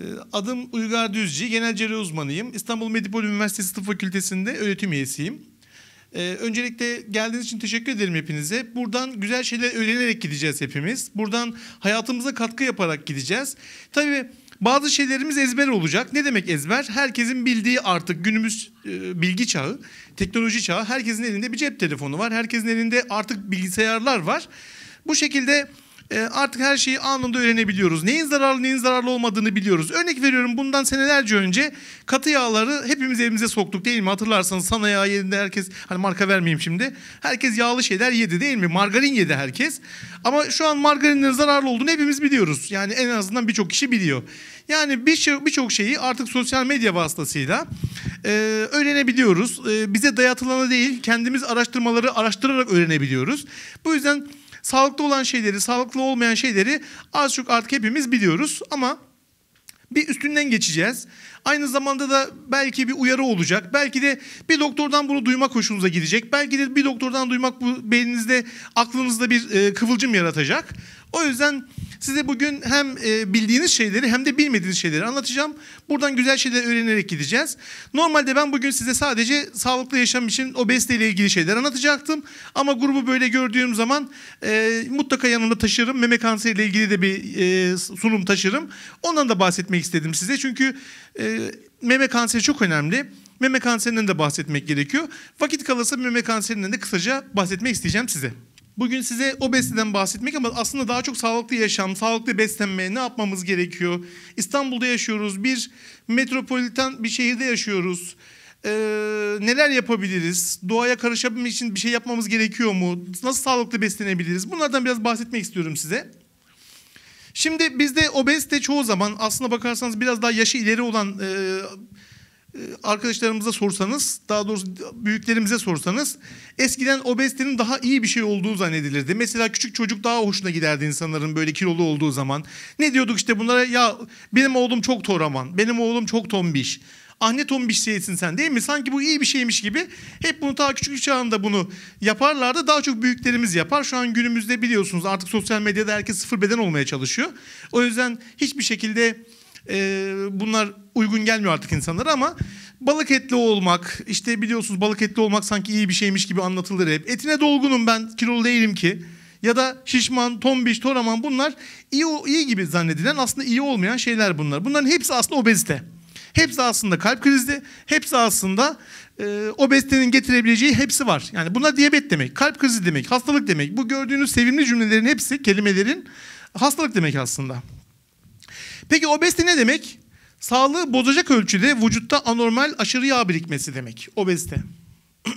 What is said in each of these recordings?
Ee, adım Uygar Düzci, genel cerrahi uzmanıyım. İstanbul Medipol Üniversitesi Tıp Fakültesi'nde öğretim üyesiyim. Ee, öncelikle geldiğiniz için teşekkür ederim hepinize. Buradan güzel şeyler öğrenerek gideceğiz hepimiz. Buradan hayatımıza katkı yaparak gideceğiz. Tabii bazı şeylerimiz ezber olacak. Ne demek ezber? Herkesin bildiği artık günümüz e, bilgi çağı, teknoloji çağı. Herkesin elinde bir cep telefonu var. Herkesin elinde artık bilgisayarlar var. Bu şekilde ee, artık her şeyi anında öğrenebiliyoruz. Neyin zararlı neyin zararlı olmadığını biliyoruz. Örnek veriyorum bundan senelerce önce katı yağları hepimiz evimize soktuk değil mi? Hatırlarsanız sana yağ yerinde herkes hani marka vermeyeyim şimdi. Herkes yağlı şeyler yedi değil mi? Margarin yedi herkes. Ama şu an margarinin zararlı olduğunu hepimiz biliyoruz. Yani en azından birçok kişi biliyor. Yani birçok şeyi artık sosyal medya vasıtasıyla e, öğrenebiliyoruz. E, bize dayatılanı değil kendimiz araştırmaları araştırarak öğrenebiliyoruz. Bu yüzden Sağlıklı olan şeyleri, sağlıklı olmayan şeyleri az çok artık hepimiz biliyoruz ama bir üstünden geçeceğiz. Aynı zamanda da belki bir uyarı olacak. Belki de bir doktordan bunu duymak hoşunuza gidecek. Belki de bir doktordan duymak bu beyninizde, aklınızda bir e, kıvılcım yaratacak. O yüzden Size bugün hem e, bildiğiniz şeyleri hem de bilmediğiniz şeyleri anlatacağım. Buradan güzel şeyler öğrenerek gideceğiz. Normalde ben bugün size sadece sağlıklı yaşam için obezite ile ilgili şeyler anlatacaktım. Ama grubu böyle gördüğüm zaman e, mutlaka yanımda taşırım. Meme kanseri ile ilgili de bir e, sunum taşırım. Ondan da bahsetmek istedim size. Çünkü e, meme kanseri çok önemli meme kanserinden de bahsetmek gerekiyor. Vakit kalırsa meme kanserinden de kısaca bahsetmek isteyeceğim size. Bugün size obeziteden bahsetmek ama aslında daha çok sağlıklı yaşam, sağlıklı beslenme ne yapmamız gerekiyor? İstanbul'da yaşıyoruz, bir metropolitan bir şehirde yaşıyoruz. Ee, neler yapabiliriz? Doğaya karışabilmek için bir şey yapmamız gerekiyor mu? Nasıl sağlıklı beslenebiliriz? Bunlardan biraz bahsetmek istiyorum size. Şimdi bizde obezite çoğu zaman aslında bakarsanız biraz daha yaşı ileri olan e, ee, arkadaşlarımıza sorsanız, daha doğrusu büyüklerimize sorsanız eskiden obezitenin daha iyi bir şey olduğu zannedilirdi. Mesela küçük çocuk daha hoşuna giderdi insanların böyle kilolu olduğu zaman. Ne diyorduk işte bunlara ya benim oğlum çok toraman, benim oğlum çok tombiş. Ah ne tombiş şeysin sen değil mi? Sanki bu iyi bir şeymiş gibi. Hep bunu daha küçük çağında bunu yaparlardı. Daha çok büyüklerimiz yapar. Şu an günümüzde biliyorsunuz artık sosyal medyada herkes sıfır beden olmaya çalışıyor. O yüzden hiçbir şekilde e, bunlar uygun gelmiyor artık insanlara ama balık etli olmak, işte biliyorsunuz balık etli olmak sanki iyi bir şeymiş gibi anlatılır hep. Etine dolgunum ben, kilolu değilim ki. Ya da şişman, tombiş, toraman bunlar iyi, iyi gibi zannedilen aslında iyi olmayan şeyler bunlar. Bunların hepsi aslında obezite. Hepsi aslında kalp krizi, hepsi aslında e, obezitenin getirebileceği hepsi var. Yani bunlar diyabet demek, kalp krizi demek, hastalık demek. Bu gördüğünüz sevimli cümlelerin hepsi, kelimelerin hastalık demek aslında. Peki obezite ne demek? Sağlığı bozacak ölçüde vücutta anormal aşırı yağ birikmesi demek. Obezite.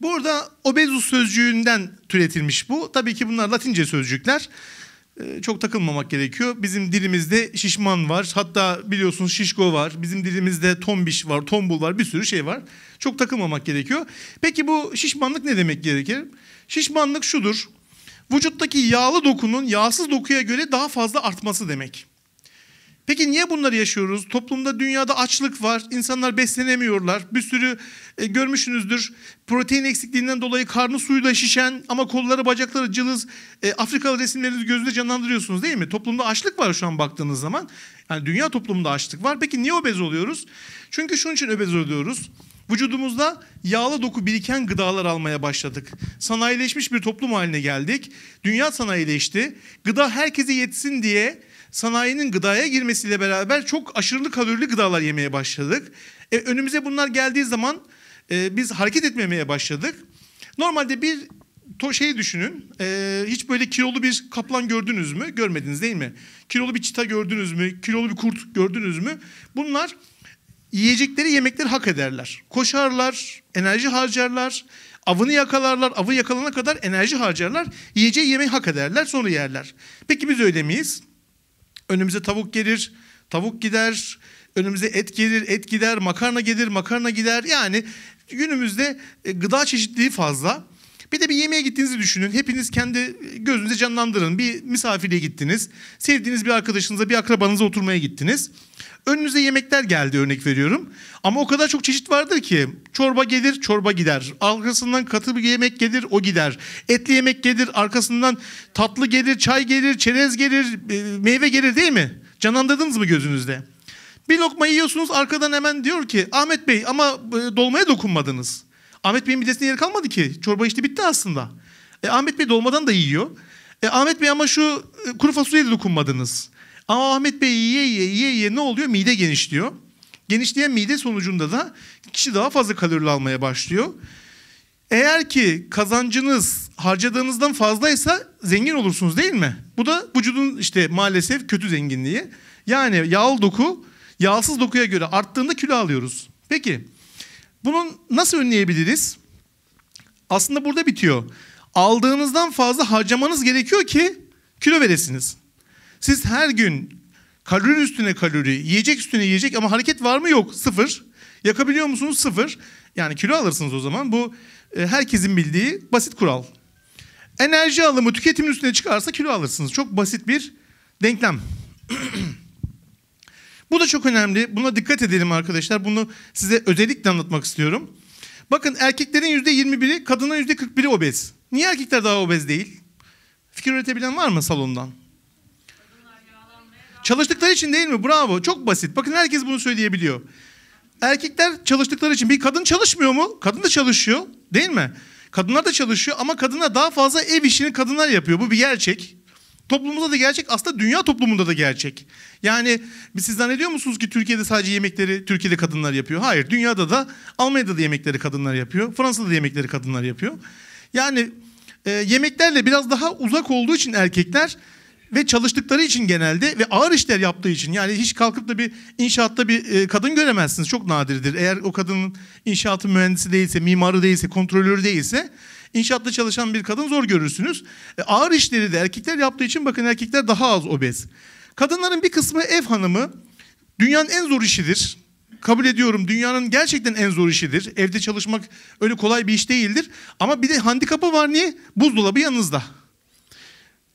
Burada obezus sözcüğünden türetilmiş bu. Tabii ki bunlar latince sözcükler. Ee, çok takılmamak gerekiyor. Bizim dilimizde şişman var. Hatta biliyorsunuz şişko var. Bizim dilimizde tombiş var, tombul var. Bir sürü şey var. Çok takılmamak gerekiyor. Peki bu şişmanlık ne demek gerekir? Şişmanlık şudur vücuttaki yağlı dokunun yağsız dokuya göre daha fazla artması demek. Peki niye bunları yaşıyoruz? Toplumda dünyada açlık var, insanlar beslenemiyorlar. Bir sürü e, görmüşsünüzdür protein eksikliğinden dolayı karnı suyla şişen ama kolları bacakları cılız e, Afrikalı resimlerinizi gözünüzde canlandırıyorsunuz değil mi? Toplumda açlık var şu an baktığınız zaman. Yani dünya toplumunda açlık var. Peki niye obez oluyoruz? Çünkü şunun için obez oluyoruz. Vücudumuzda yağlı doku biriken gıdalar almaya başladık. Sanayileşmiş bir toplum haline geldik. Dünya sanayileşti. Gıda herkese yetsin diye sanayinin gıdaya girmesiyle beraber çok aşırılı kalorili gıdalar yemeye başladık. E, önümüze bunlar geldiği zaman e, biz hareket etmemeye başladık. Normalde bir to şey düşünün. E, hiç böyle kilolu bir kaplan gördünüz mü? Görmediniz değil mi? Kilolu bir çita gördünüz mü? Kilolu bir kurt gördünüz mü? Bunlar yiyecekleri yemekleri hak ederler. Koşarlar, enerji harcarlar, avını yakalarlar, avı yakalana kadar enerji harcarlar, yiyeceği yemeği hak ederler, sonra yerler. Peki biz öyle miyiz? Önümüze tavuk gelir, tavuk gider, önümüze et gelir, et gider, makarna gelir, makarna gider. Yani günümüzde e, gıda çeşitliliği fazla. Bir de bir yemeğe gittiğinizi düşünün. Hepiniz kendi gözünüze canlandırın. Bir misafirliğe gittiniz. Sevdiğiniz bir arkadaşınıza, bir akrabanıza oturmaya gittiniz. Önünüze yemekler geldi örnek veriyorum. Ama o kadar çok çeşit vardır ki çorba gelir, çorba gider. Arkasından katı bir yemek gelir, o gider. Etli yemek gelir, arkasından tatlı gelir, çay gelir, çerez gelir, e, meyve gelir değil mi? Canlandırdınız mı gözünüzde? Bir lokma yiyorsunuz arkadan hemen diyor ki Ahmet Bey ama e, dolmaya dokunmadınız. Ahmet Bey'in midesinde yer kalmadı ki. Çorba işte bitti aslında. E, Ahmet Bey dolmadan da yiyor. E, Ahmet Bey ama şu e, kuru fasulye de dokunmadınız. Ama Ahmet Bey yiye yiye yiye yiye ne oluyor? Mide genişliyor. Genişleyen mide sonucunda da kişi daha fazla kalorili almaya başlıyor. Eğer ki kazancınız harcadığınızdan fazlaysa zengin olursunuz değil mi? Bu da vücudun işte maalesef kötü zenginliği. Yani yağlı doku yağsız dokuya göre arttığında kilo alıyoruz. Peki bunu nasıl önleyebiliriz? Aslında burada bitiyor. Aldığınızdan fazla harcamanız gerekiyor ki kilo veresiniz. Siz her gün kalori üstüne kalori, yiyecek üstüne yiyecek ama hareket var mı? Yok. Sıfır. Yakabiliyor musunuz? Sıfır. Yani kilo alırsınız o zaman. Bu e, herkesin bildiği basit kural. Enerji alımı tüketimin üstüne çıkarsa kilo alırsınız. Çok basit bir denklem. Bu da çok önemli. Buna dikkat edelim arkadaşlar. Bunu size özellikle anlatmak istiyorum. Bakın erkeklerin yüzde %21'i, kadının yüzde %41'i obez. Niye erkekler daha obez değil? Fikir üretebilen var mı salondan? Çalıştıkları için değil mi? Bravo. Çok basit. Bakın herkes bunu söyleyebiliyor. Erkekler çalıştıkları için. Bir kadın çalışmıyor mu? Kadın da çalışıyor. Değil mi? Kadınlar da çalışıyor ama kadına daha fazla ev işini kadınlar yapıyor. Bu bir gerçek toplumunda da gerçek aslında dünya toplumunda da gerçek. Yani siz zannediyor musunuz ki Türkiye'de sadece yemekleri Türkiye'de kadınlar yapıyor? Hayır dünyada da Almanya'da da yemekleri kadınlar yapıyor. Fransa'da da yemekleri kadınlar yapıyor. Yani e, yemeklerle biraz daha uzak olduğu için erkekler ve çalıştıkları için genelde ve ağır işler yaptığı için yani hiç kalkıp da bir inşaatta bir e, kadın göremezsiniz. Çok nadirdir. Eğer o kadının inşaatın mühendisi değilse, mimarı değilse, kontrolörü değilse İnşaatta çalışan bir kadın zor görürsünüz. E, ağır işleri de erkekler yaptığı için bakın erkekler daha az obez. Kadınların bir kısmı ev hanımı. Dünyanın en zor işidir. Kabul ediyorum dünyanın gerçekten en zor işidir. Evde çalışmak öyle kolay bir iş değildir. Ama bir de handikapı var niye? Buzdolabı yanınızda.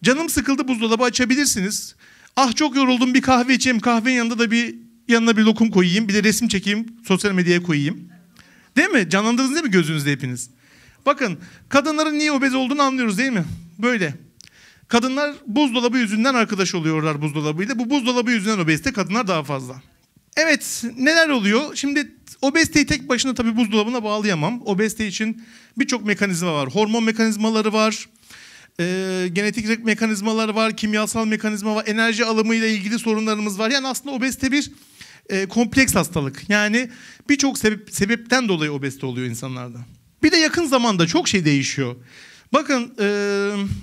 Canım sıkıldı buzdolabı açabilirsiniz. Ah çok yoruldum bir kahve içeyim. Kahvenin yanında da bir yanına bir lokum koyayım. Bir de resim çekeyim. Sosyal medyaya koyayım. Değil mi? Canlandırdınız değil mi gözünüzde hepiniz? Bakın kadınların niye obez olduğunu anlıyoruz değil mi? Böyle. Kadınlar buzdolabı yüzünden arkadaş oluyorlar buzdolabıyla. Bu buzdolabı yüzünden obezite kadınlar daha fazla. Evet neler oluyor? Şimdi obeziteyi tek başına tabii buzdolabına bağlayamam. Obezite için birçok mekanizma var. Hormon mekanizmaları var. E, genetik mekanizmalar var, kimyasal mekanizma var, enerji alımıyla ilgili sorunlarımız var. Yani aslında obezite bir e, kompleks hastalık. Yani birçok sebep, sebepten dolayı obezite oluyor insanlarda. Bir de yakın zamanda çok şey değişiyor. Bakın e,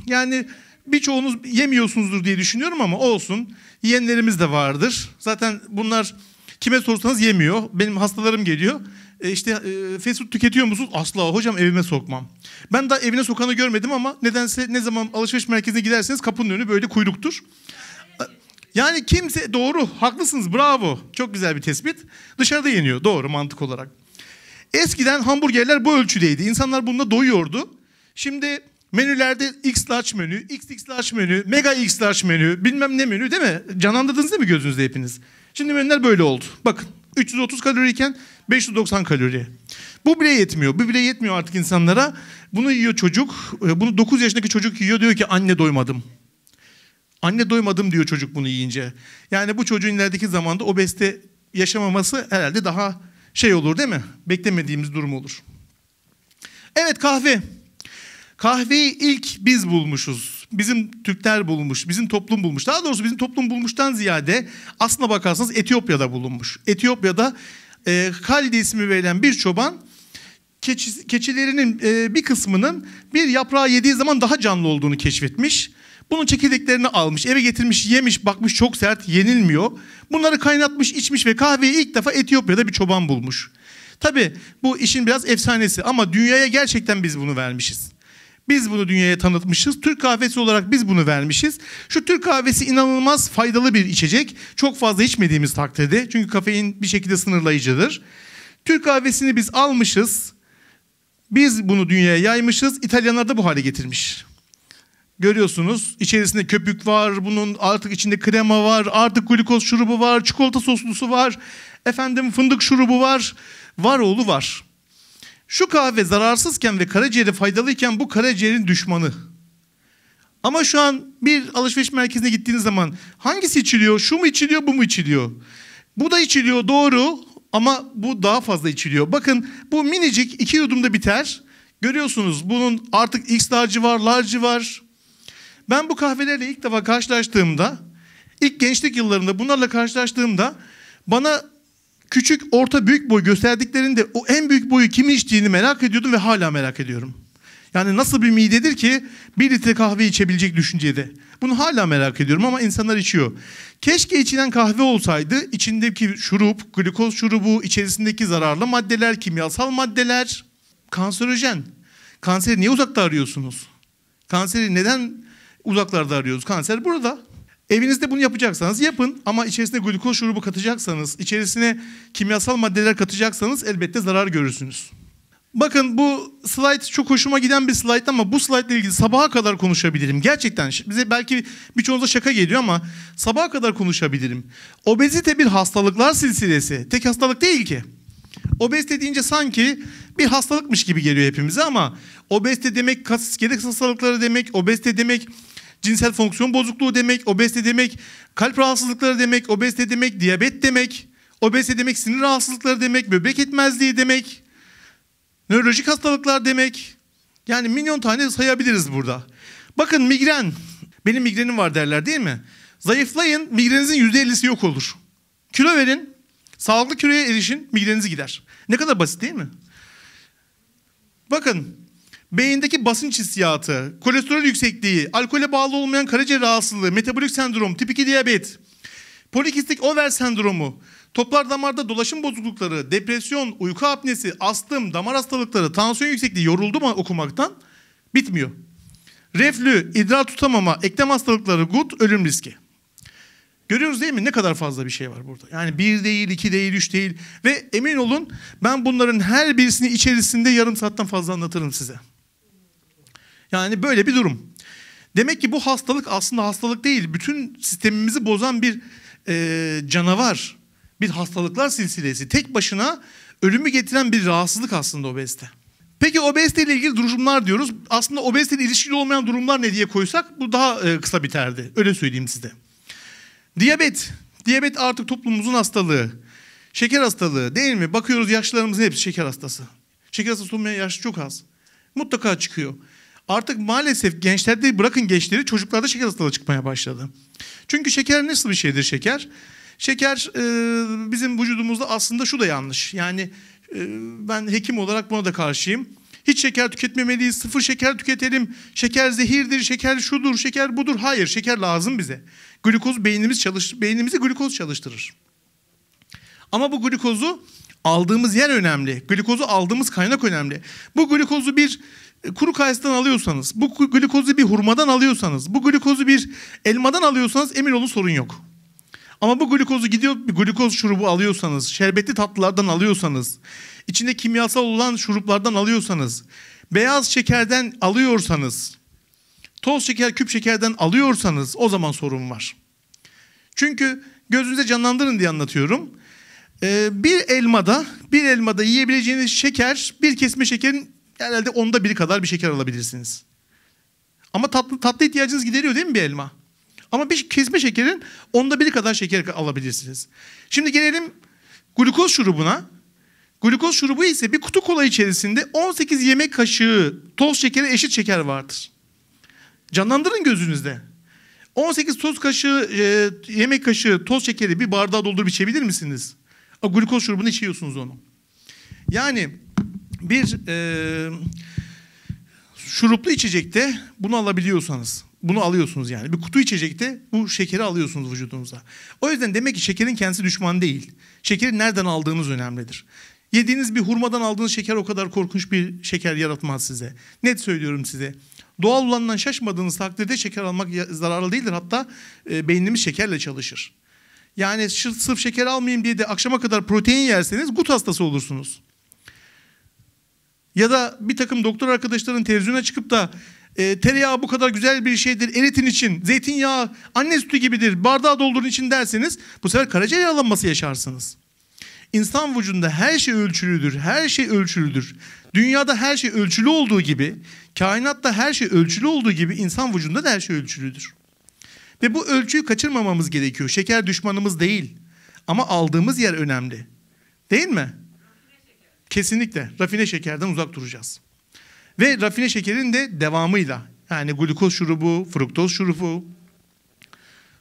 yani birçoğunuz yemiyorsunuzdur diye düşünüyorum ama olsun. Yiyenlerimiz de vardır. Zaten bunlar kime sorsanız yemiyor. Benim hastalarım geliyor. E işte e, fast food tüketiyor musunuz? Asla hocam evime sokmam. Ben daha evine sokanı görmedim ama nedense ne zaman alışveriş merkezine giderseniz kapının önü böyle kuyruktur. E, yani kimse doğru haklısınız bravo çok güzel bir tespit. Dışarıda yeniyor doğru mantık olarak. Eskiden hamburgerler bu ölçüdeydi. İnsanlar bununla doyuyordu. Şimdi menülerde X large menü, XX large menü, mega X large menü, bilmem ne menü değil mi? Canlandırdınız değil mi gözünüzde hepiniz? Şimdi menüler böyle oldu. Bakın 330 kaloriyken 590 kalori. Bu bile yetmiyor. Bu bile yetmiyor artık insanlara. Bunu yiyor çocuk. Ee, bunu 9 yaşındaki çocuk yiyor diyor ki anne doymadım. Anne doymadım diyor çocuk bunu yiyince. Yani bu çocuğun ilerideki zamanda obezite yaşamaması herhalde daha şey olur değil mi? Beklemediğimiz durum olur. Evet kahve. Kahveyi ilk biz bulmuşuz. Bizim Türkler bulmuş, bizim toplum bulmuş. Daha doğrusu bizim toplum bulmuştan ziyade aslına bakarsanız Etiyopya'da bulunmuş. Etiyopya'da e, Halide ismi verilen bir çoban keçi, keçilerinin e, bir kısmının bir yaprağı yediği zaman daha canlı olduğunu keşfetmiş. Bunun çekirdeklerini almış, eve getirmiş, yemiş, bakmış çok sert, yenilmiyor. Bunları kaynatmış, içmiş ve kahveyi ilk defa Etiyopya'da bir çoban bulmuş. Tabi bu işin biraz efsanesi ama dünyaya gerçekten biz bunu vermişiz. Biz bunu dünyaya tanıtmışız. Türk kahvesi olarak biz bunu vermişiz. Şu Türk kahvesi inanılmaz faydalı bir içecek. Çok fazla içmediğimiz takdirde. Çünkü kafein bir şekilde sınırlayıcıdır. Türk kahvesini biz almışız. Biz bunu dünyaya yaymışız. İtalyanlar da bu hale getirmiş görüyorsunuz. İçerisinde köpük var, bunun artık içinde krema var, artık glikoz şurubu var, çikolata soslusu var, efendim fındık şurubu var, var oğlu var. Şu kahve zararsızken ve karaciğere faydalıyken bu karaciğerin düşmanı. Ama şu an bir alışveriş merkezine gittiğiniz zaman hangisi içiliyor, şu mu içiliyor, bu mu içiliyor? Bu da içiliyor doğru ama bu daha fazla içiliyor. Bakın bu minicik iki yudumda biter. Görüyorsunuz bunun artık X large'ı var, large'ı var, ben bu kahvelerle ilk defa karşılaştığımda, ilk gençlik yıllarında bunlarla karşılaştığımda bana küçük, orta, büyük boy gösterdiklerinde o en büyük boyu kim içtiğini merak ediyordum ve hala merak ediyorum. Yani nasıl bir midedir ki bir litre kahve içebilecek düşüncede. Bunu hala merak ediyorum ama insanlar içiyor. Keşke içilen kahve olsaydı içindeki şurup, glukoz şurubu, içerisindeki zararlı maddeler, kimyasal maddeler, kanserojen. Kanseri niye uzakta arıyorsunuz? Kanseri neden Uzaklarda arıyoruz. Kanser burada. Evinizde bunu yapacaksanız yapın ama içerisine glukoz şurubu katacaksanız, içerisine kimyasal maddeler katacaksanız elbette zarar görürsünüz. Bakın bu slide çok hoşuma giden bir slide ama bu slide ile ilgili sabaha kadar konuşabilirim. Gerçekten bize belki birçoğunuza şaka geliyor ama sabaha kadar konuşabilirim. Obezite bir hastalıklar silsilesi. Tek hastalık değil ki. Obezite deyince sanki bir hastalıkmış gibi geliyor hepimize ama obezite demek kas iskelet hastalıkları demek, obezite demek cinsel fonksiyon bozukluğu demek, obezite demek, kalp rahatsızlıkları demek, obezite demek, diyabet demek, obezite demek, sinir rahatsızlıkları demek, böbrek etmezliği demek, nörolojik hastalıklar demek. Yani milyon tane sayabiliriz burada. Bakın migren. Benim migrenim var derler değil mi? Zayıflayın, migreninizin %50'si yok olur. Kilo verin, sağlıklı kiloya erişin, migreniniz gider. Ne kadar basit değil mi? Bakın beyindeki basınç hissiyatı, kolesterol yüksekliği, alkole bağlı olmayan karaciğer rahatsızlığı, metabolik sendrom, tip 2 diyabet, polikistik over sendromu, toplar damarda dolaşım bozuklukları, depresyon, uyku apnesi, astım, damar hastalıkları, tansiyon yüksekliği yoruldu mu okumaktan? Bitmiyor. Reflü, idrar tutamama, eklem hastalıkları, gut, ölüm riski. Görüyoruz değil mi? Ne kadar fazla bir şey var burada. Yani bir değil, iki değil, üç değil. Ve emin olun ben bunların her birisini içerisinde yarım saatten fazla anlatırım size. Yani böyle bir durum. Demek ki bu hastalık aslında hastalık değil. Bütün sistemimizi bozan bir e, canavar. Bir hastalıklar silsilesi. Tek başına ölümü getiren bir rahatsızlık aslında obezite. Peki obezite ile ilgili durumlar diyoruz. Aslında obezite ile ilişkili olmayan durumlar ne diye koysak bu daha e, kısa biterdi. Öyle söyleyeyim size. Diyabet. Diyabet artık toplumumuzun hastalığı. Şeker hastalığı değil mi? Bakıyoruz yaşlılarımızın hepsi şeker hastası. Şeker hastası olmayan yaş çok az. Mutlaka çıkıyor. Artık maalesef gençlerde bırakın gençleri çocuklarda şeker hastalığı çıkmaya başladı. Çünkü şeker nasıl bir şeydir şeker? Şeker e, bizim vücudumuzda aslında şu da yanlış. Yani e, ben hekim olarak buna da karşıyım. Hiç şeker tüketmemeliyiz, sıfır şeker tüketelim. Şeker zehirdir, şeker şudur, şeker budur. Hayır, şeker lazım bize. Glukoz beynimiz çalış, beynimizi glukoz çalıştırır. Ama bu glukozu aldığımız yer önemli. glukozu aldığımız kaynak önemli. Bu glukozu bir kuru kayısıdan alıyorsanız, bu glikozu bir hurmadan alıyorsanız, bu glikozu bir elmadan alıyorsanız emin olun sorun yok. Ama bu glikozu gidiyor bir glikoz şurubu alıyorsanız, şerbetli tatlılardan alıyorsanız, içinde kimyasal olan şuruplardan alıyorsanız, beyaz şekerden alıyorsanız, toz şeker, küp şekerden alıyorsanız o zaman sorun var. Çünkü gözünüze canlandırın diye anlatıyorum. Ee, bir elmada, bir elmada yiyebileceğiniz şeker bir kesme şekerin herhalde onda biri kadar bir şeker alabilirsiniz. Ama tatlı tatlı ihtiyacınız gideriyor değil mi bir elma? Ama bir kesme şekerin onda biri kadar şeker alabilirsiniz. Şimdi gelelim glukoz şurubuna. Glukoz şurubu ise bir kutu kola içerisinde 18 yemek kaşığı toz şekeri eşit şeker vardır. Canlandırın gözünüzde. 18 toz kaşığı e, yemek kaşığı toz şekeri bir bardağa doldurup içebilir misiniz? A glukoz şurubunu içiyorsunuz onu. Yani bir e, şuruplu içecekte bunu alabiliyorsanız bunu alıyorsunuz yani. Bir kutu içecekte bu şekeri alıyorsunuz vücudunuza. O yüzden demek ki şekerin kendisi düşman değil. Şekeri nereden aldığınız önemlidir. Yediğiniz bir hurmadan aldığınız şeker o kadar korkunç bir şeker yaratmaz size. Net söylüyorum size. Doğal olanından şaşmadığınız takdirde şeker almak zararlı değildir. Hatta e, beynimiz şekerle çalışır. Yani sırf şeker almayayım diye de akşama kadar protein yerseniz gut hastası olursunuz. Ya da bir takım doktor arkadaşların televizyona çıkıp da e, tereyağı bu kadar güzel bir şeydir, eritin için, zeytinyağı anne sütü gibidir, bardağı doldurun için derseniz bu sefer karaciğer yaralanması yaşarsınız. İnsan vücudunda her şey ölçülüdür, her şey ölçülüdür. Dünyada her şey ölçülü olduğu gibi, kainatta her şey ölçülü olduğu gibi insan vücudunda da her şey ölçülüdür. Ve bu ölçüyü kaçırmamamız gerekiyor. Şeker düşmanımız değil. Ama aldığımız yer önemli. Değil mi? kesinlikle rafine şekerden uzak duracağız. Ve rafine şekerin de devamıyla yani glukoz şurubu, fruktoz şurubu.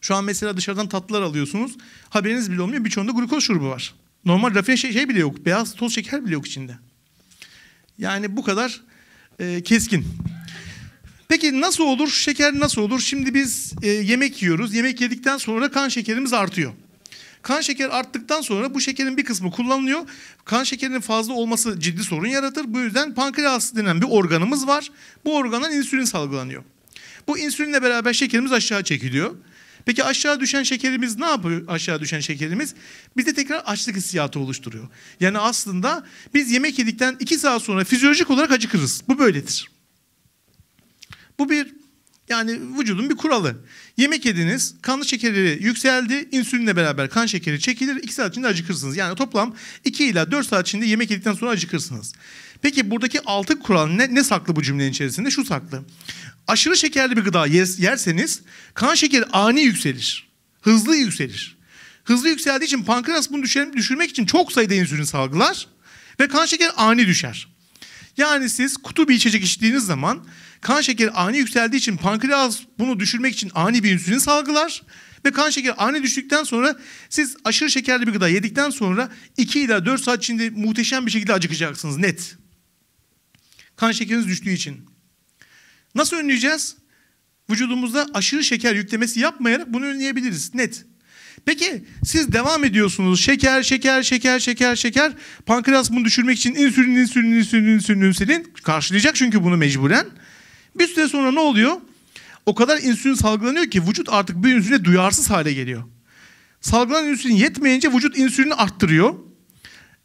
Şu an mesela dışarıdan tatlılar alıyorsunuz. Haberiniz bile olmuyor. Birçoğunda glukoz şurubu var. Normal rafine şey, şey bile yok. Beyaz toz şeker bile yok içinde. Yani bu kadar e, keskin. Peki nasıl olur? Şeker nasıl olur? Şimdi biz e, yemek yiyoruz. Yemek yedikten sonra kan şekerimiz artıyor. Kan şeker arttıktan sonra bu şekerin bir kısmı kullanılıyor. Kan şekerinin fazla olması ciddi sorun yaratır. Bu yüzden pankreas denen bir organımız var. Bu organdan insülin salgılanıyor. Bu insülinle beraber şekerimiz aşağı çekiliyor. Peki aşağı düşen şekerimiz ne yapıyor aşağı düşen şekerimiz? Bizde tekrar açlık hissiyatı oluşturuyor. Yani aslında biz yemek yedikten iki saat sonra fizyolojik olarak acıkırız. Bu böyledir. Bu bir yani vücudun bir kuralı. Yemek yediniz, kanlı şekeri yükseldi, insülinle beraber kan şekeri çekilir, 2 saat içinde acıkırsınız. Yani toplam 2 ila 4 saat içinde yemek yedikten sonra acıkırsınız. Peki buradaki altı kural ne, ne saklı bu cümlenin içerisinde? Şu saklı. Aşırı şekerli bir gıda yerseniz kan şekeri ani yükselir. Hızlı yükselir. Hızlı yükseldiği için pankreas bunu düşürmek için çok sayıda insülin salgılar ve kan şekeri ani düşer. Yani siz kutu bir içecek içtiğiniz zaman Kan şekeri ani yükseldiği için pankreas bunu düşürmek için ani bir insülin salgılar. Ve kan şekeri ani düştükten sonra siz aşırı şekerli bir gıda yedikten sonra 2 ila 4 saat içinde muhteşem bir şekilde acıkacaksınız net. Kan şekeriniz düştüğü için. Nasıl önleyeceğiz? Vücudumuzda aşırı şeker yüklemesi yapmayarak bunu önleyebiliriz net. Peki siz devam ediyorsunuz. Şeker, şeker, şeker, şeker, şeker. Pankreas bunu düşürmek için insülin, insülin, insülin, insülin, insülin. Karşılayacak çünkü bunu mecburen. Bir süre sonra ne oluyor? O kadar insülin salgılanıyor ki vücut artık bir insüline duyarsız hale geliyor. Salgılanan insülin yetmeyince vücut insülini arttırıyor.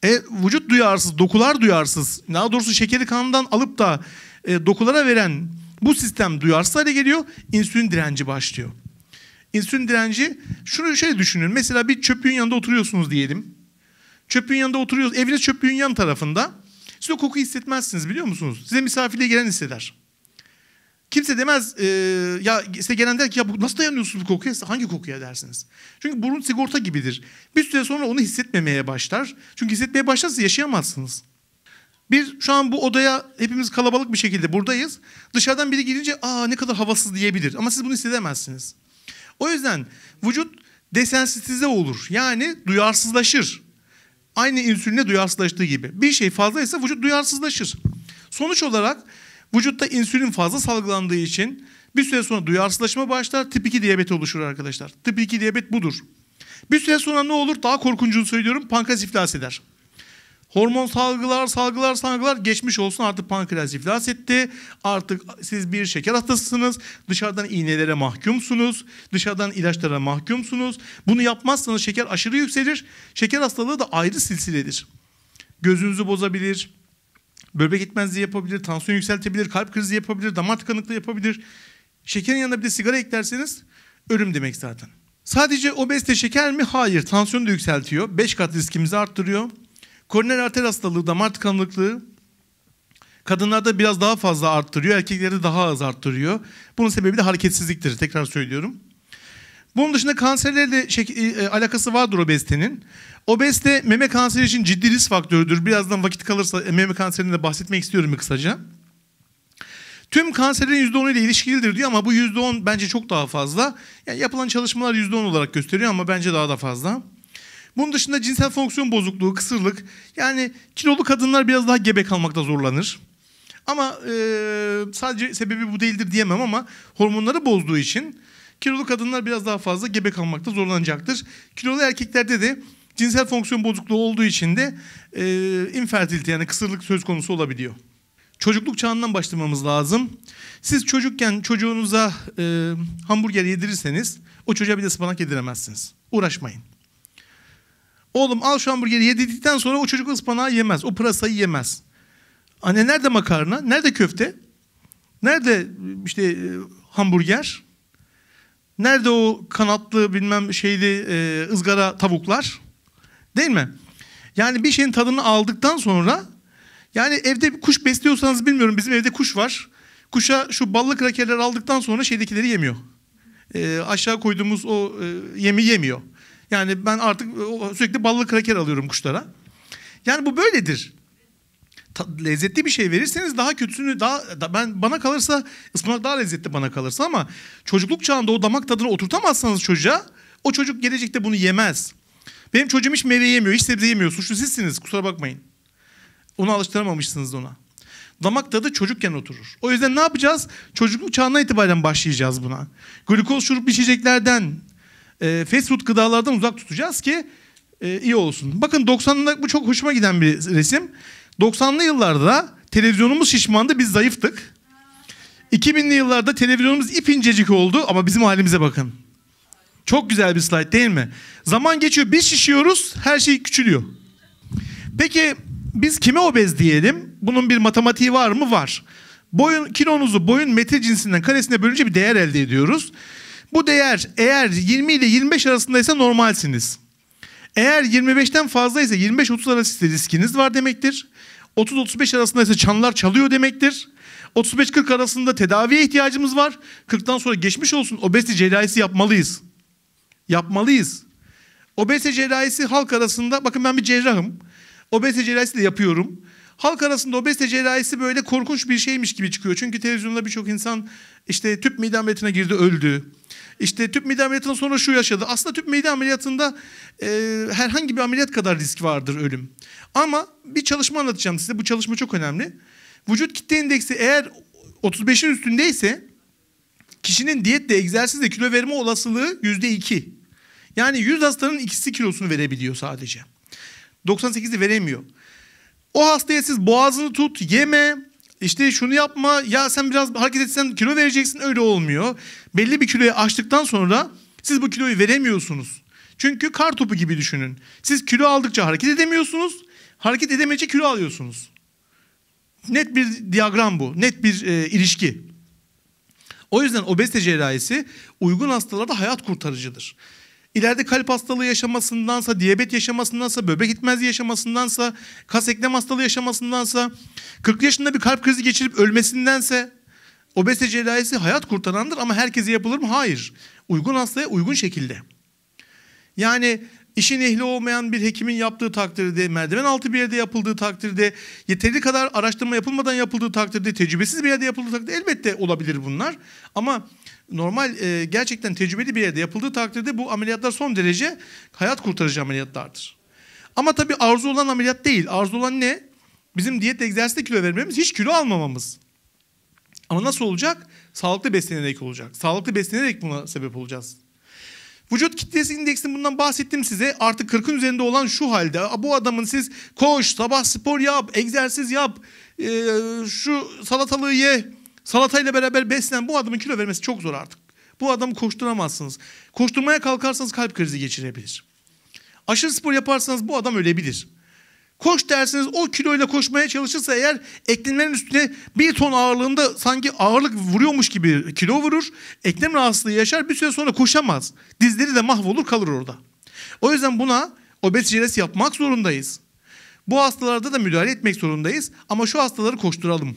E, vücut duyarsız, dokular duyarsız. Daha doğrusu şekeri kanından alıp da e, dokulara veren bu sistem duyarsız hale geliyor. İnsülin direnci başlıyor. İnsülin direnci şunu şöyle düşünün. Mesela bir çöpün yanında oturuyorsunuz diyelim. Çöpün yanında oturuyoruz. Eviniz çöpün yan tarafında. Siz o kokuyu hissetmezsiniz biliyor musunuz? Size misafirliğe gelen hisseder. Kimse demez e, ya size gelen der ki ya bu nasıl dayanıyorsunuz bu kokuya? Hangi kokuya dersiniz? Çünkü burun sigorta gibidir. Bir süre sonra onu hissetmemeye başlar. Çünkü hissetmeye başlarsa yaşayamazsınız. Bir şu an bu odaya hepimiz kalabalık bir şekilde buradayız. Dışarıdan biri girince aa ne kadar havasız diyebilir ama siz bunu hissedemezsiniz. O yüzden vücut desensitize olur. Yani duyarsızlaşır. Aynı insülinle duyarsızlaştığı gibi. Bir şey fazlaysa vücut duyarsızlaşır. Sonuç olarak Vücutta insülin fazla salgılandığı için bir süre sonra duyarsızlaşma başlar, tip 2 diyabet oluşur arkadaşlar. Tip 2 diyabet budur. Bir süre sonra ne olur? Daha korkuncunu söylüyorum. Pankreas iflas eder. Hormon salgılar, salgılar, salgılar geçmiş olsun artık pankreas iflas etti. Artık siz bir şeker hastasısınız. Dışarıdan iğnelere mahkumsunuz. Dışarıdan ilaçlara mahkumsunuz. Bunu yapmazsanız şeker aşırı yükselir. Şeker hastalığı da ayrı silsiledir. Gözünüzü bozabilir, böbrek yetmezliği yapabilir, tansiyon yükseltebilir, kalp krizi yapabilir, damar tıkanıklığı yapabilir. Şekerin yanında bir de sigara eklerseniz ölüm demek zaten. Sadece obezite şeker mi? Hayır. Tansiyonu da yükseltiyor. 5 kat riskimizi arttırıyor. Koroner arter hastalığı, damar tıkanıklığı kadınlarda biraz daha fazla arttırıyor. Erkeklerde daha az arttırıyor. Bunun sebebi de hareketsizliktir. Tekrar söylüyorum. Bunun dışında kanserle de e, e, alakası vardır obezitenin. Obezite meme kanseri için ciddi risk faktörüdür. Birazdan vakit kalırsa e, meme kanserinden de bahsetmek istiyorum bir kısaca. Tüm kanserin %10 ile ilişkilidir diyor ama bu %10 bence çok daha fazla. Yani yapılan çalışmalar %10 olarak gösteriyor ama bence daha da fazla. Bunun dışında cinsel fonksiyon bozukluğu, kısırlık. Yani kilolu kadınlar biraz daha gebe kalmakta zorlanır. Ama e, sadece sebebi bu değildir diyemem ama hormonları bozduğu için Kilolu kadınlar biraz daha fazla gebe kalmakta zorlanacaktır. Kilolu erkeklerde de cinsel fonksiyon bozukluğu olduğu için de e, infertilite yani kısırlık söz konusu olabiliyor. Çocukluk çağından başlamamız lazım. Siz çocukken çocuğunuza e, hamburger yedirirseniz o çocuğa bir de ıspanak yediremezsiniz. Uğraşmayın. Oğlum al şu hamburgeri yedirdikten sonra o çocuk ıspanağı yemez. O pırasayı yemez. Anne nerede makarna? Nerede köfte? Nerede işte e, hamburger? Nerede o kanatlı bilmem şeydi e, ızgara tavuklar? Değil mi? Yani bir şeyin tadını aldıktan sonra yani evde bir kuş besliyorsanız bilmiyorum bizim evde kuş var. Kuşa şu ballı krakerler aldıktan sonra şeydekileri yemiyor. E, aşağı koyduğumuz o e, yemi yemiyor. Yani ben artık e, sürekli ballı kraker alıyorum kuşlara. Yani bu böyledir lezzetli bir şey verirseniz daha kötüsünü daha da, ben bana kalırsa ıspanak daha lezzetli bana kalırsa ama çocukluk çağında o damak tadını oturtamazsanız çocuğa o çocuk gelecekte bunu yemez. Benim çocuğum hiç meyve yemiyor, hiç sebze yemiyor. Suçlu sizsiniz, kusura bakmayın. Onu alıştıramamışsınız ona. Damak tadı çocukken oturur. O yüzden ne yapacağız? Çocukluk çağına itibaren başlayacağız buna. Glukoz şurup içeceklerden, e, fast food gıdalardan uzak tutacağız ki e, iyi olsun. Bakın 90'larda bu çok hoşuma giden bir resim. 90'lı yıllarda televizyonumuz şişmandı biz zayıftık. 2000'li yıllarda televizyonumuz ipincecik oldu ama bizim halimize bakın. Çok güzel bir slide değil mi? Zaman geçiyor biz şişiyoruz her şey küçülüyor. Peki biz kime obez diyelim? Bunun bir matematiği var mı? Var. Boyun, kilonuzu boyun metre cinsinden karesine bölünce bir değer elde ediyoruz. Bu değer eğer 20 ile 25 arasındaysa normalsiniz. Eğer 25'ten fazlaysa 25-30 arası riskiniz var demektir. 30-35 arasında ise çanlar çalıyor demektir. 35-40 arasında tedaviye ihtiyacımız var. 40'tan sonra geçmiş olsun obezite cerrahisi yapmalıyız. Yapmalıyız. Obezite cerrahisi halk arasında bakın ben bir cerrahım. Obezite cerrahisi de yapıyorum. Halk arasında obezite cerrahisi böyle korkunç bir şeymiş gibi çıkıyor. Çünkü televizyonda birçok insan işte tüp mide ameliyatına girdi öldü. İşte tüp mide ameliyatının sonra şu yaşadı. Aslında tüp mide ameliyatında e, herhangi bir ameliyat kadar risk vardır ölüm. Ama bir çalışma anlatacağım size. Bu çalışma çok önemli. Vücut kitle indeksi eğer 35'in üstündeyse kişinin diyetle, egzersizle kilo verme olasılığı %2. Yani 100 hastanın ikisi kilosunu verebiliyor sadece. 98'i veremiyor. O hastaya siz boğazını tut, yeme, işte şunu yapma ya sen biraz hareket etsen kilo vereceksin öyle olmuyor. Belli bir kiloyu aştıktan sonra siz bu kiloyu veremiyorsunuz. Çünkü kar topu gibi düşünün. Siz kilo aldıkça hareket edemiyorsunuz. Hareket edemeyince kilo alıyorsunuz. Net bir diyagram bu. Net bir e, ilişki. O yüzden obezite cerrahisi uygun hastalarda hayat kurtarıcıdır. İleride kalp hastalığı yaşamasındansa, diyabet yaşamasındansa, böbrek yetmezliği yaşamasındansa, kas eklem hastalığı yaşamasındansa 40 yaşında bir kalp krizi geçirip ölmesindense obezite cerrahisi hayat kurtarandır ama herkese yapılır mı? Hayır. Uygun hastaya uygun şekilde. Yani işin ehli olmayan bir hekimin yaptığı takdirde, merdiven altı bir yerde yapıldığı takdirde, yeterli kadar araştırma yapılmadan yapıldığı takdirde, tecrübesiz bir yerde yapıldığı takdirde elbette olabilir bunlar. Ama normal e, gerçekten tecrübeli bir yerde yapıldığı takdirde bu ameliyatlar son derece hayat kurtarıcı ameliyatlardır. Ama tabii arzu olan ameliyat değil. Arzu olan ne? Bizim diyet egzersizde kilo vermemiz hiç kilo almamamız. Ama nasıl olacak? Sağlıklı beslenerek olacak. Sağlıklı beslenerek buna sebep olacağız. Vücut kitlesi indeksini bundan bahsettim size. Artık 40'ın üzerinde olan şu halde bu adamın siz koş, sabah spor yap, egzersiz yap, e, şu salatalığı ye, salatayla beraber beslen bu adamın kilo vermesi çok zor artık. Bu adamı koşturamazsınız. Koşturmaya kalkarsanız kalp krizi geçirebilir. Aşırı spor yaparsanız bu adam ölebilir. Koş derseniz o kiloyla koşmaya çalışırsa eğer eklemlerin üstüne bir ton ağırlığında sanki ağırlık vuruyormuş gibi kilo vurur. Eklem rahatsızlığı yaşar bir süre sonra koşamaz. Dizleri de mahvolur kalır orada. O yüzden buna obez jelesi yapmak zorundayız. Bu hastalarda da müdahale etmek zorundayız. Ama şu hastaları koşturalım.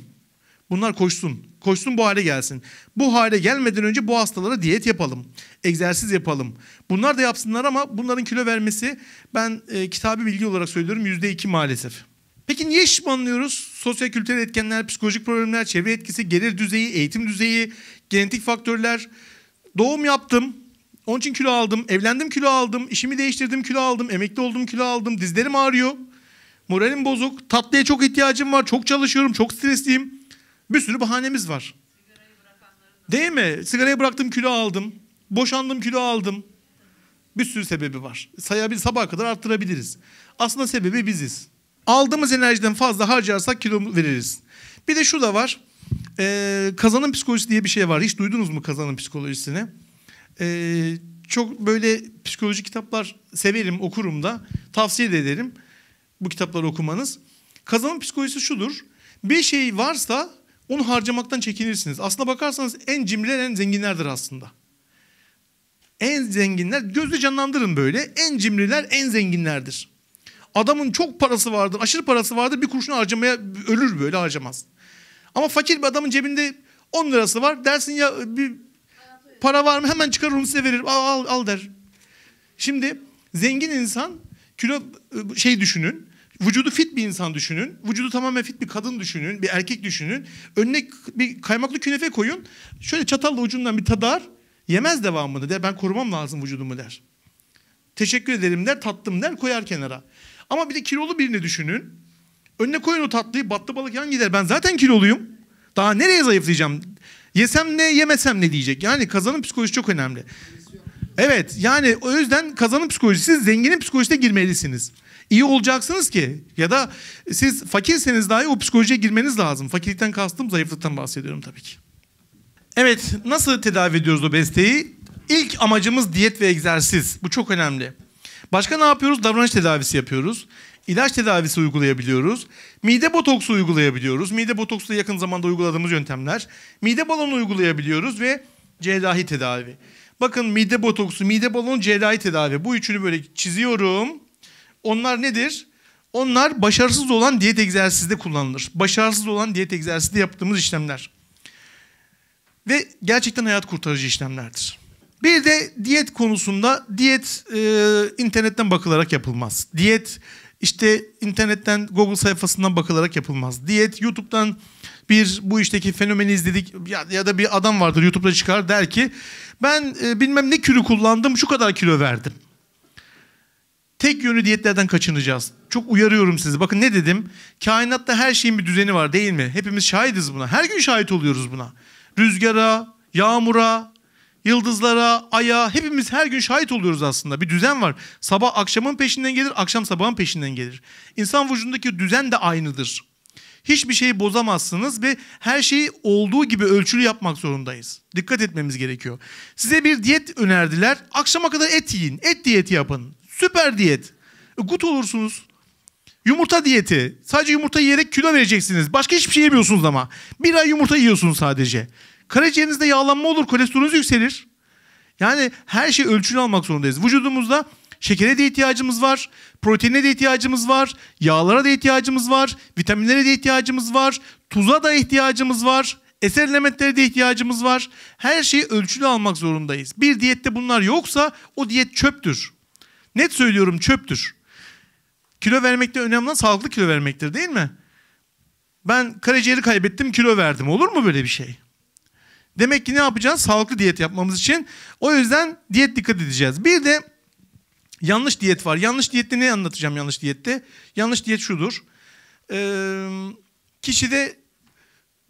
Bunlar koşsun koşsun bu hale gelsin. Bu hale gelmeden önce bu hastalara diyet yapalım. Egzersiz yapalım. Bunlar da yapsınlar ama bunların kilo vermesi ben e, kitabı bilgi olarak söylüyorum yüzde iki maalesef. Peki niye şişmanlıyoruz? Sosyal kültürel etkenler, psikolojik problemler, çevre etkisi, gelir düzeyi, eğitim düzeyi, genetik faktörler. Doğum yaptım. Onun için kilo aldım. Evlendim kilo aldım. işimi değiştirdim kilo aldım. Emekli oldum kilo aldım. Dizlerim ağrıyor. Moralim bozuk. Tatlıya çok ihtiyacım var. Çok çalışıyorum. Çok stresliyim. Bir sürü bahanemiz var. Değil mi? Sigarayı bıraktım kilo aldım. Boşandım kilo aldım. Bir sürü sebebi var. Sayabilir sabah kadar arttırabiliriz. Aslında sebebi biziz. Aldığımız enerjiden fazla harcarsak kilo veririz. Bir de şu da var. Ee, kazanım psikolojisi diye bir şey var. Hiç duydunuz mu kazanın psikolojisini? Ee, çok böyle psikoloji kitaplar severim, okurum da. Tavsiye de ederim bu kitapları okumanız. Kazanın psikolojisi şudur. Bir şey varsa onu harcamaktan çekinirsiniz. Aslına bakarsanız en cimriler en zenginlerdir aslında. En zenginler gözle canlandırın böyle. En cimriler en zenginlerdir. Adamın çok parası vardır, aşırı parası vardır. Bir kurşunu harcamaya ölür böyle harcamaz. Ama fakir bir adamın cebinde 10 lirası var. Dersin ya bir para var mı? Hemen çıkarır onu size verir. Al, al, al der. Şimdi zengin insan kilo şey düşünün. Vücudu fit bir insan düşünün. Vücudu tamamen fit bir kadın düşünün. Bir erkek düşünün. Önüne bir kaymaklı künefe koyun. Şöyle çatalla ucundan bir tadar. Yemez devamını der. Ben korumam lazım vücudumu der. Teşekkür ederim der. Tattım der. Koyar kenara. Ama bir de kilolu birini düşünün. Önüne koyun o tatlıyı. Battı balık yan gider. Ben zaten kiloluyum. Daha nereye zayıflayacağım? Yesem ne yemesem ne diyecek. Yani kazanın psikolojisi çok önemli. Evet yani o yüzden kazanın psikolojisi zenginin psikolojisine girmelisiniz iyi olacaksınız ki ya da siz fakirseniz dahi o psikolojiye girmeniz lazım. Fakirlikten kastım zayıflıktan bahsediyorum tabii ki. Evet nasıl tedavi ediyoruz obeziteyi? İlk amacımız diyet ve egzersiz. Bu çok önemli. Başka ne yapıyoruz? Davranış tedavisi yapıyoruz. İlaç tedavisi uygulayabiliyoruz. Mide botoksu uygulayabiliyoruz. Mide botoksu yakın zamanda uyguladığımız yöntemler. Mide balonu uygulayabiliyoruz ve cerrahi tedavi. Bakın mide botoksu, mide balonu, cerrahi tedavi. Bu üçünü böyle çiziyorum. Onlar nedir? Onlar başarısız olan diyet egzersizde kullanılır. Başarısız olan diyet egzersizde yaptığımız işlemler. Ve gerçekten hayat kurtarıcı işlemlerdir. Bir de diyet konusunda diyet e, internetten bakılarak yapılmaz. Diyet işte internetten Google sayfasından bakılarak yapılmaz. Diyet YouTube'dan bir bu işteki fenomeni izledik ya, ya da bir adam vardır YouTube'da çıkar der ki ben e, bilmem ne kilo kullandım şu kadar kilo verdim. Tek yönlü diyetlerden kaçınacağız. Çok uyarıyorum sizi. Bakın ne dedim? Kainatta her şeyin bir düzeni var değil mi? Hepimiz şahidiz buna. Her gün şahit oluyoruz buna. Rüzgara, yağmura, yıldızlara, aya hepimiz her gün şahit oluyoruz aslında. Bir düzen var. Sabah akşamın peşinden gelir, akşam sabahın peşinden gelir. İnsan vücudundaki düzen de aynıdır. Hiçbir şeyi bozamazsınız ve her şeyi olduğu gibi ölçülü yapmak zorundayız. Dikkat etmemiz gerekiyor. Size bir diyet önerdiler. Akşama kadar et yiyin. Et diyeti yapın. Süper diyet. Gut olursunuz. Yumurta diyeti. Sadece yumurta yiyerek kilo vereceksiniz. Başka hiçbir şey yemiyorsunuz ama. Bir ay yumurta yiyorsunuz sadece. Karaciğerinizde yağlanma olur, kolesterolünüz yükselir. Yani her şey ölçülü almak zorundayız. Vücudumuzda şekere de ihtiyacımız var, proteine de ihtiyacımız var, yağlara da ihtiyacımız var, vitaminlere de ihtiyacımız var, tuza da ihtiyacımız var, eser elementlere de ihtiyacımız var. Her şeyi ölçülü almak zorundayız. Bir diyette bunlar yoksa o diyet çöptür. Net söylüyorum çöptür. Kilo vermekte önemli olan sağlıklı kilo vermektir değil mi? Ben karaciğeri kaybettim kilo verdim. Olur mu böyle bir şey? Demek ki ne yapacağız? Sağlıklı diyet yapmamız için. O yüzden diyet dikkat edeceğiz. Bir de yanlış diyet var. Yanlış diyette ne anlatacağım yanlış diyette? Yanlış diyet şudur. Ee, kişide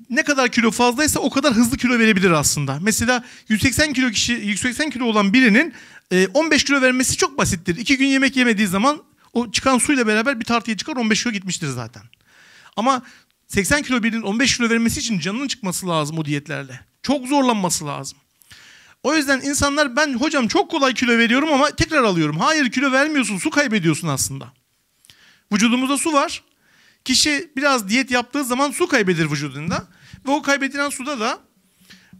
ne kadar kilo fazlaysa o kadar hızlı kilo verebilir aslında. Mesela 180 kilo kişi 180 kilo olan birinin 15 ee, kilo vermesi çok basittir. İki gün yemek yemediği zaman o çıkan suyla beraber bir tartıya çıkar 15 kilo gitmiştir zaten. Ama 80 kilo birinin 15 kilo vermesi için canının çıkması lazım o diyetlerle. Çok zorlanması lazım. O yüzden insanlar ben hocam çok kolay kilo veriyorum ama tekrar alıyorum. Hayır kilo vermiyorsun su kaybediyorsun aslında. Vücudumuzda su var. Kişi biraz diyet yaptığı zaman su kaybedir vücudunda. Ve o kaybedilen suda da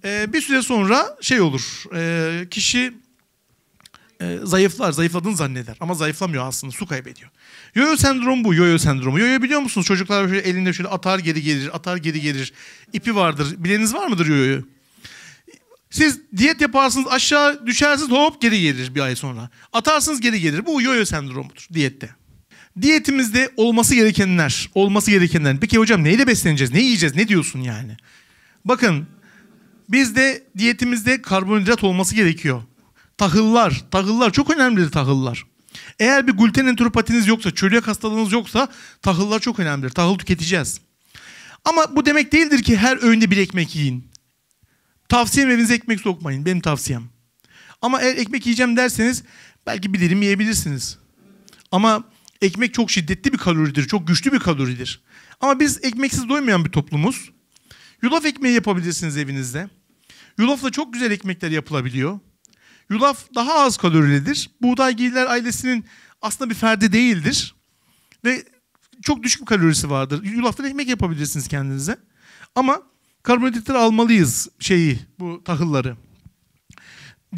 e, bir süre sonra şey olur. E, kişi e, zayıflar, zayıfladığını zanneder. Ama zayıflamıyor aslında, su kaybediyor. Yoyo sendromu bu, yoyo sendromu. Yoyo biliyor musunuz? Çocuklar şöyle elinde şöyle atar geri gelir, atar geri gelir. İpi vardır. Bileniz var mıdır yoyoyu? Siz diyet yaparsınız, aşağı düşersiniz, hop geri gelir bir ay sonra. Atarsınız geri gelir. Bu yoyo sendromudur diyette. Diyetimizde olması gerekenler, olması gerekenler. Peki hocam neyle besleneceğiz, ne yiyeceğiz, ne diyorsun yani? Bakın bizde diyetimizde karbonhidrat olması gerekiyor tahıllar, tahıllar çok önemlidir tahıllar. Eğer bir gluten enteropatiniz yoksa, çölyak hastalığınız yoksa tahıllar çok önemlidir. Tahıl tüketeceğiz. Ama bu demek değildir ki her öğünde bir ekmek yiyin. Tavsiyem evinize ekmek sokmayın. Benim tavsiyem. Ama eğer ekmek yiyeceğim derseniz belki bir dilim yiyebilirsiniz. Ama ekmek çok şiddetli bir kaloridir. Çok güçlü bir kaloridir. Ama biz ekmeksiz doymayan bir toplumuz. Yulaf ekmeği yapabilirsiniz evinizde. Yulafla çok güzel ekmekler yapılabiliyor. Yulaf daha az kalorilidir. Buğday Buğdaygiller ailesinin aslında bir ferdi değildir. Ve çok düşük bir kalorisi vardır. Yulaftan ekmek yapabilirsiniz kendinize. Ama karbonhidratları almalıyız şeyi bu tahılları.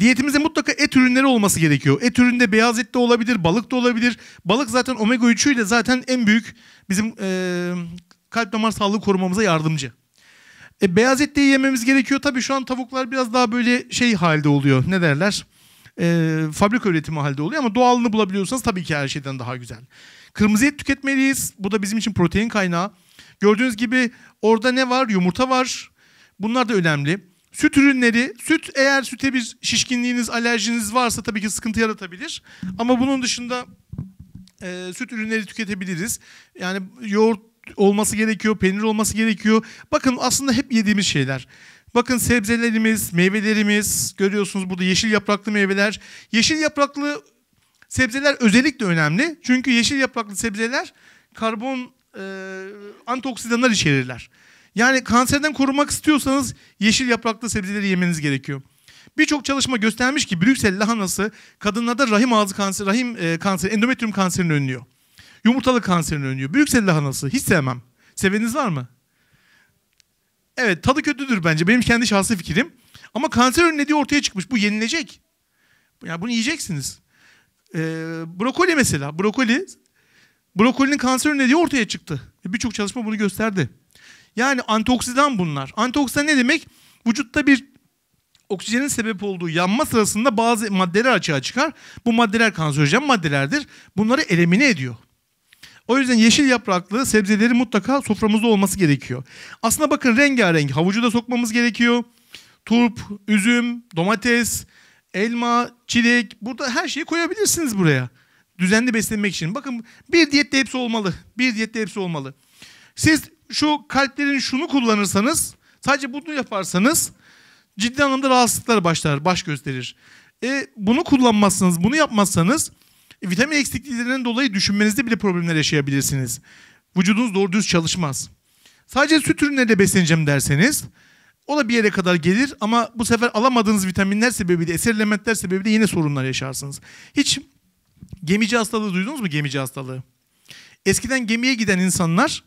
Diyetimizde mutlaka et ürünleri olması gerekiyor. Et üründe beyaz et de olabilir, balık da olabilir. Balık zaten omega 3'üyle zaten en büyük bizim e, kalp damar sağlığı korumamıza yardımcı. E, beyaz et de yememiz gerekiyor. Tabii şu an tavuklar biraz daha böyle şey halde oluyor. Ne derler? E, fabrika üretimi halde oluyor ama doğalını bulabiliyorsanız tabii ki her şeyden daha güzel. Kırmızı et tüketmeliyiz. Bu da bizim için protein kaynağı. Gördüğünüz gibi orada ne var? Yumurta var. Bunlar da önemli. Süt ürünleri, süt eğer süte bir şişkinliğiniz, alerjiniz varsa tabii ki sıkıntı yaratabilir. Ama bunun dışında e, süt ürünleri tüketebiliriz. Yani yoğurt olması gerekiyor, peynir olması gerekiyor. Bakın aslında hep yediğimiz şeyler. Bakın sebzelerimiz, meyvelerimiz, görüyorsunuz burada yeşil yapraklı meyveler. Yeşil yapraklı sebzeler özellikle önemli. Çünkü yeşil yapraklı sebzeler karbon e, antioksidanlar içerirler. Yani kanserden korumak istiyorsanız yeşil yapraklı sebzeleri yemeniz gerekiyor. Birçok çalışma göstermiş ki Brüksel lahanası kadınlarda rahim ağzı kanseri, rahim e, kanseri, endometrium kanserini önlüyor. Yumurtalı kanserini önlüyor. Büyük Büyüksel lahanası hiç sevmem. Seveniniz var mı? Evet tadı kötüdür bence. Benim kendi şahsi fikrim. Ama kanser önlediği ortaya çıkmış. Bu yenilecek. Yani bunu yiyeceksiniz. Ee, brokoli mesela. Brokoli. Brokolinin kanser önlediği ortaya çıktı. Birçok çalışma bunu gösterdi. Yani antioksidan bunlar. Antioksidan ne demek? Vücutta bir oksijenin sebep olduğu yanma sırasında bazı maddeler açığa çıkar. Bu maddeler kanserojen maddelerdir. Bunları elemine ediyor. O yüzden yeşil yapraklı sebzeleri mutlaka soframızda olması gerekiyor. Aslına bakın rengarenk havucu da sokmamız gerekiyor. Turp, üzüm, domates, elma, çilek burada her şeyi koyabilirsiniz buraya. Düzenli beslenmek için. Bakın bir diyette hepsi olmalı. Bir diyette hepsi olmalı. Siz şu kalplerin şunu kullanırsanız sadece bunu yaparsanız ciddi anlamda rahatsızlıklar başlar, baş gösterir. E, bunu kullanmazsanız, bunu yapmazsanız vitamin eksikliklerinden dolayı düşünmenizde bile problemler yaşayabilirsiniz. Vücudunuz doğru düz çalışmaz. Sadece süt ürünleriyle besleneceğim derseniz o da bir yere kadar gelir ama bu sefer alamadığınız vitaminler sebebiyle, eser elementler sebebiyle yine sorunlar yaşarsınız. Hiç gemici hastalığı duydunuz mu gemici hastalığı? Eskiden gemiye giden insanlar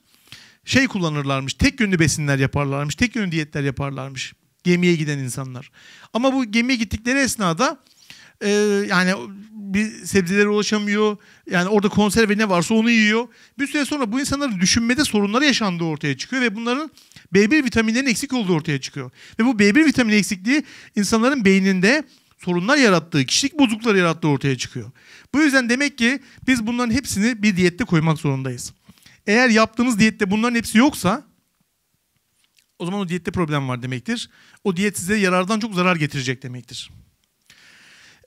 şey kullanırlarmış, tek yönlü besinler yaparlarmış, tek yönlü diyetler yaparlarmış gemiye giden insanlar. Ama bu gemiye gittikleri esnada ee, yani bir sebzelere ulaşamıyor. Yani orada konserve ne varsa onu yiyor. Bir süre sonra bu insanların düşünmede sorunları yaşandığı ortaya çıkıyor ve bunların B1 vitaminlerinin eksik olduğu ortaya çıkıyor. Ve bu B1 vitamini eksikliği insanların beyninde sorunlar yarattığı, kişilik bozuklukları yarattığı ortaya çıkıyor. Bu yüzden demek ki biz bunların hepsini bir diyette koymak zorundayız. Eğer yaptığınız diyette bunların hepsi yoksa o zaman o diyette problem var demektir. O diyet size yarardan çok zarar getirecek demektir.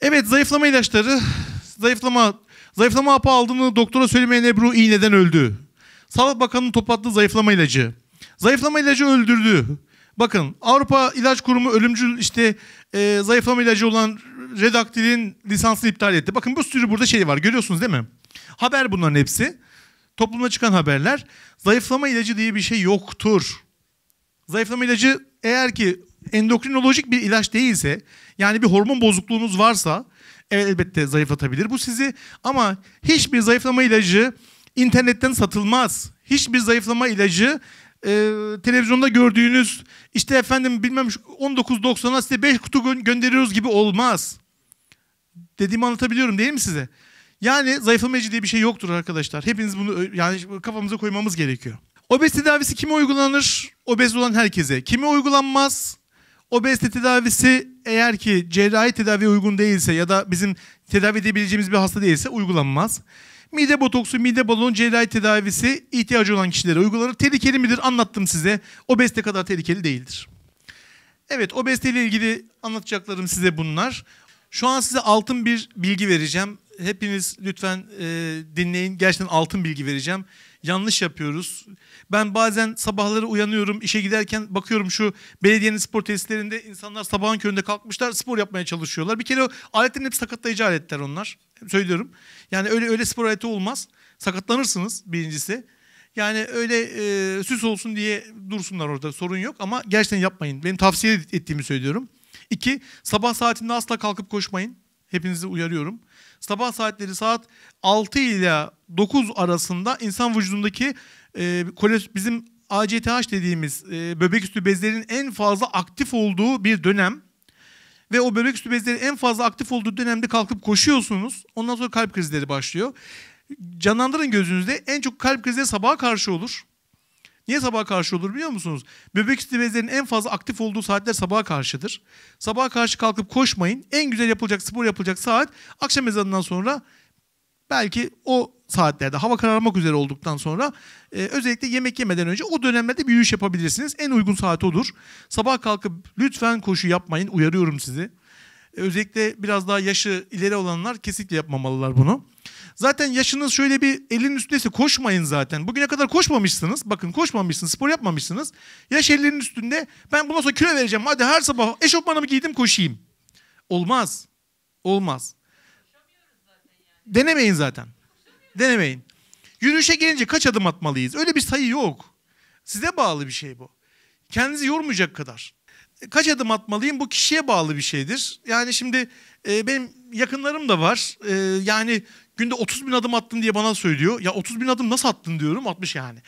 Evet zayıflama ilaçları. Zayıflama zayıflama hapı aldığını doktora söylemeyen Ebru iğneden öldü. Sağlık Bakanı'nın toplattığı zayıflama ilacı. Zayıflama ilacı öldürdü. Bakın Avrupa İlaç Kurumu ölümcül işte e, zayıflama ilacı olan Redaktil'in lisansını iptal etti. Bakın bu sürü burada şey var görüyorsunuz değil mi? Haber bunların hepsi. Topluma çıkan haberler. Zayıflama ilacı diye bir şey yoktur. Zayıflama ilacı eğer ki endokrinolojik bir ilaç değilse yani bir hormon bozukluğunuz varsa evet elbette zayıflatabilir bu sizi ama hiçbir zayıflama ilacı internetten satılmaz. Hiçbir zayıflama ilacı e, televizyonda gördüğünüz işte efendim bilmem 19.90'a size 5 kutu gö- gönderiyoruz gibi olmaz. Dediğimi anlatabiliyorum değil mi size? Yani zayıflama ilacı diye bir şey yoktur arkadaşlar. Hepiniz bunu yani kafamıza koymamız gerekiyor. Obez tedavisi kime uygulanır? Obez olan herkese. Kime uygulanmaz? Obezite tedavisi eğer ki cerrahi tedavi uygun değilse ya da bizim tedavi edebileceğimiz bir hasta değilse uygulanmaz. Mide botoksu, mide balonu cerrahi tedavisi ihtiyacı olan kişilere uygulanır. Tehlikeli midir? Anlattım size. Obezite kadar tehlikeli değildir. Evet obezite ile ilgili anlatacaklarım size bunlar. Şu an size altın bir bilgi vereceğim. Hepiniz lütfen e, dinleyin. Gerçekten altın bilgi vereceğim yanlış yapıyoruz. Ben bazen sabahları uyanıyorum, işe giderken bakıyorum şu belediyenin spor tesislerinde insanlar sabahın köründe kalkmışlar, spor yapmaya çalışıyorlar. Bir kere o aletlerin hep sakatlayıcı aletler onlar. Söylüyorum. Yani öyle öyle spor aleti olmaz. Sakatlanırsınız birincisi. Yani öyle e, süs olsun diye dursunlar orada sorun yok ama gerçekten yapmayın. Benim tavsiye ettiğimi söylüyorum. İki, sabah saatinde asla kalkıp koşmayın. Hepinizi uyarıyorum. Sabah saatleri saat 6 ile 9 arasında insan vücudundaki e, bizim ACTH dediğimiz e, böbrek üstü bezlerin en fazla aktif olduğu bir dönem. Ve o böbrek üstü bezlerin en fazla aktif olduğu dönemde kalkıp koşuyorsunuz. Ondan sonra kalp krizleri başlıyor. Canlandırın gözünüzde en çok kalp krizleri sabaha karşı olur. Niye sabaha karşı olur biliyor musunuz? Böbrek üstü bezlerinin en fazla aktif olduğu saatler sabaha karşıdır. Sabaha karşı kalkıp koşmayın. En güzel yapılacak, spor yapılacak saat akşam ezanından sonra belki o saatlerde hava kararmak üzere olduktan sonra e, özellikle yemek yemeden önce o dönemlerde bir yürüyüş yapabilirsiniz. En uygun saat odur. Sabah kalkıp lütfen koşu yapmayın uyarıyorum sizi. E, özellikle biraz daha yaşı ileri olanlar kesinlikle yapmamalılar bunu. Zaten yaşınız şöyle bir elin üstündeyse koşmayın zaten. Bugüne kadar koşmamışsınız. Bakın koşmamışsınız, spor yapmamışsınız. Yaş ellerin üstünde ben bundan sonra kilo vereceğim. Hadi her sabah eşofmanımı giydim koşayım. Olmaz. Olmaz. Zaten Denemeyin zaten. Denemeyin. Yürüyüşe gelince kaç adım atmalıyız? Öyle bir sayı yok. Size bağlı bir şey bu. Kendinizi yormayacak kadar. Kaç adım atmalıyım bu kişiye bağlı bir şeydir. Yani şimdi e, benim yakınlarım da var. E, yani Günde 30 bin adım attın diye bana söylüyor. Ya 30 bin adım nasıl attın diyorum. 60 yani.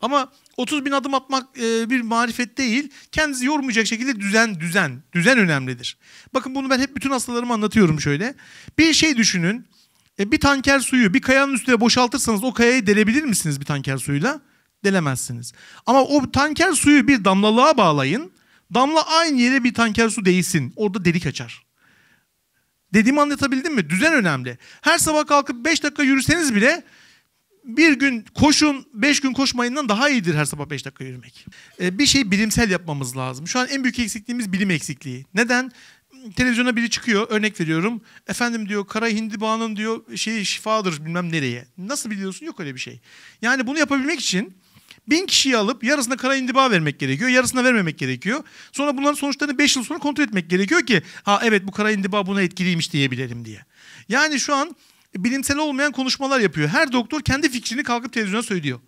Ama 30 bin adım atmak e, bir marifet değil. Kendinizi yormayacak şekilde düzen, düzen, düzen önemlidir. Bakın bunu ben hep bütün hastalarıma anlatıyorum şöyle. Bir şey düşünün. E, bir tanker suyu bir kayanın üstüne boşaltırsanız o kayayı delebilir misiniz bir tanker suyuyla? Delemezsiniz. Ama o tanker suyu bir damlalığa bağlayın. Damla aynı yere bir tanker su değilsin, Orada delik açar. Dediğimi anlatabildim mi? Düzen önemli. Her sabah kalkıp 5 dakika yürüseniz bile bir gün koşun, beş gün koşmayından daha iyidir her sabah beş dakika yürümek. Ee, bir şey bilimsel yapmamız lazım. Şu an en büyük eksikliğimiz bilim eksikliği. Neden? Televizyona biri çıkıyor, örnek veriyorum. Efendim diyor, kara Hindibağının diyor şeyi şifadır bilmem nereye. Nasıl biliyorsun? Yok öyle bir şey. Yani bunu yapabilmek için bin kişiyi alıp yarısına kara indiba vermek gerekiyor. Yarısına vermemek gerekiyor. Sonra bunların sonuçlarını beş yıl sonra kontrol etmek gerekiyor ki ha evet bu kara indiba buna etkiliymiş diyebilelim diye. Yani şu an bilimsel olmayan konuşmalar yapıyor. Her doktor kendi fikrini kalkıp televizyona söylüyor.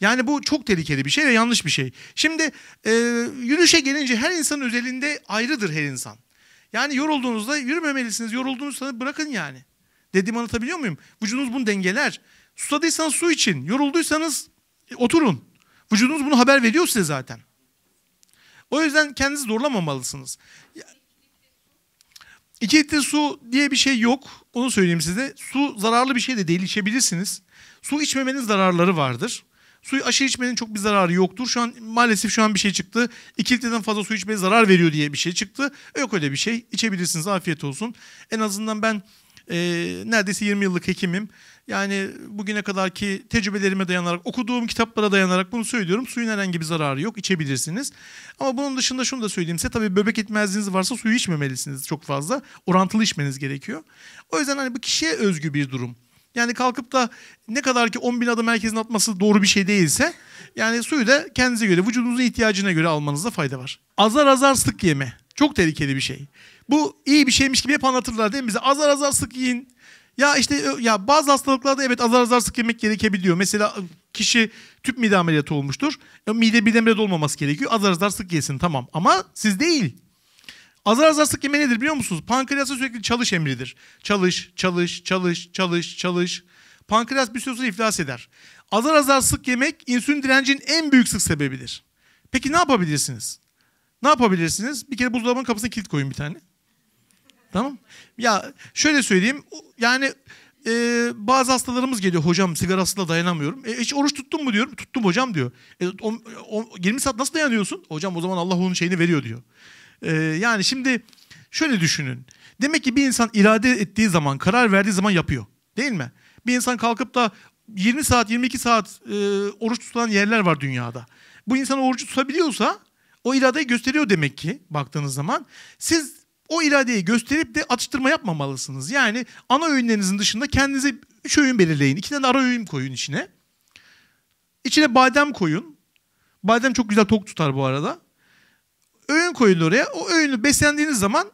Yani bu çok tehlikeli bir şey ve yanlış bir şey. Şimdi e, yürüyüşe gelince her insanın özelinde ayrıdır her insan. Yani yorulduğunuzda yürümemelisiniz. Yorulduğunuzda bırakın yani. Dediğimi anlatabiliyor muyum? Vücudunuz bunu dengeler. Susadıysanız su için, yorulduysanız oturun. Vücudunuz bunu haber veriyor size zaten. O yüzden kendinizi zorlamamalısınız. İki litre su diye bir şey yok. Onu söyleyeyim size. Su zararlı bir şey de değil. İçebilirsiniz. Su içmemenin zararları vardır. Suyu aşırı içmenin çok bir zararı yoktur. Şu an maalesef şu an bir şey çıktı. 2 litreden fazla su içmeye zarar veriyor diye bir şey çıktı. Yok öyle bir şey. İçebilirsiniz. Afiyet olsun. En azından ben e, neredeyse 20 yıllık hekimim. Yani bugüne kadarki tecrübelerime dayanarak, okuduğum kitaplara dayanarak bunu söylüyorum. Suyun herhangi bir zararı yok, içebilirsiniz. Ama bunun dışında şunu da söyleyeyim size. Tabii böbrek etmezliğiniz varsa suyu içmemelisiniz çok fazla. Orantılı içmeniz gerekiyor. O yüzden hani bu kişiye özgü bir durum. Yani kalkıp da ne kadar ki 10 bin adım herkesin atması doğru bir şey değilse yani suyu da kendinize göre, vücudunuzun ihtiyacına göre almanızda fayda var. Azar azar sık yeme. Çok tehlikeli bir şey. Bu iyi bir şeymiş gibi hep anlatırlar değil mi bize? Azar azar sık yiyin. Ya işte ya bazı hastalıklarda evet azar azar sık yemek gerekebiliyor. Mesela kişi tüp mide ameliyatı olmuştur. E, mide bir dolmaması gerekiyor. Azar azar sık yesin tamam ama siz değil. Azar azar sık yeme nedir biliyor musunuz? Pankreasa sürekli çalış emridir. Çalış, çalış, çalış, çalış, çalış. Pankreas bir süre sonra iflas eder. Azar azar sık yemek insülin direncinin en büyük sık sebebidir. Peki ne yapabilirsiniz? Ne yapabilirsiniz? Bir kere buzdolabının kapısına kilit koyun bir tane. Tamam. Ya şöyle söyleyeyim. Yani e, bazı hastalarımız geliyor. Hocam sigarasıyla dayanamıyorum. E, hiç oruç tuttun mu diyorum. Tuttum hocam diyor. E, on, on, 20 saat nasıl dayanıyorsun? Hocam o zaman Allah onun şeyini veriyor diyor. E, yani şimdi şöyle düşünün. Demek ki bir insan irade ettiği zaman, karar verdiği zaman yapıyor. Değil mi? Bir insan kalkıp da 20 saat, 22 saat e, oruç tutan yerler var dünyada. Bu insan orucu tutabiliyorsa o iradeyi gösteriyor demek ki baktığınız zaman. Siz o iradeyi gösterip de atıştırma yapmamalısınız. Yani ana öğünlerinizin dışında kendinize 3 öğün belirleyin. 2 tane ara öğün koyun içine. İçine badem koyun. Badem çok güzel tok tutar bu arada. Öğün koyun oraya. O öğünü beslendiğiniz zaman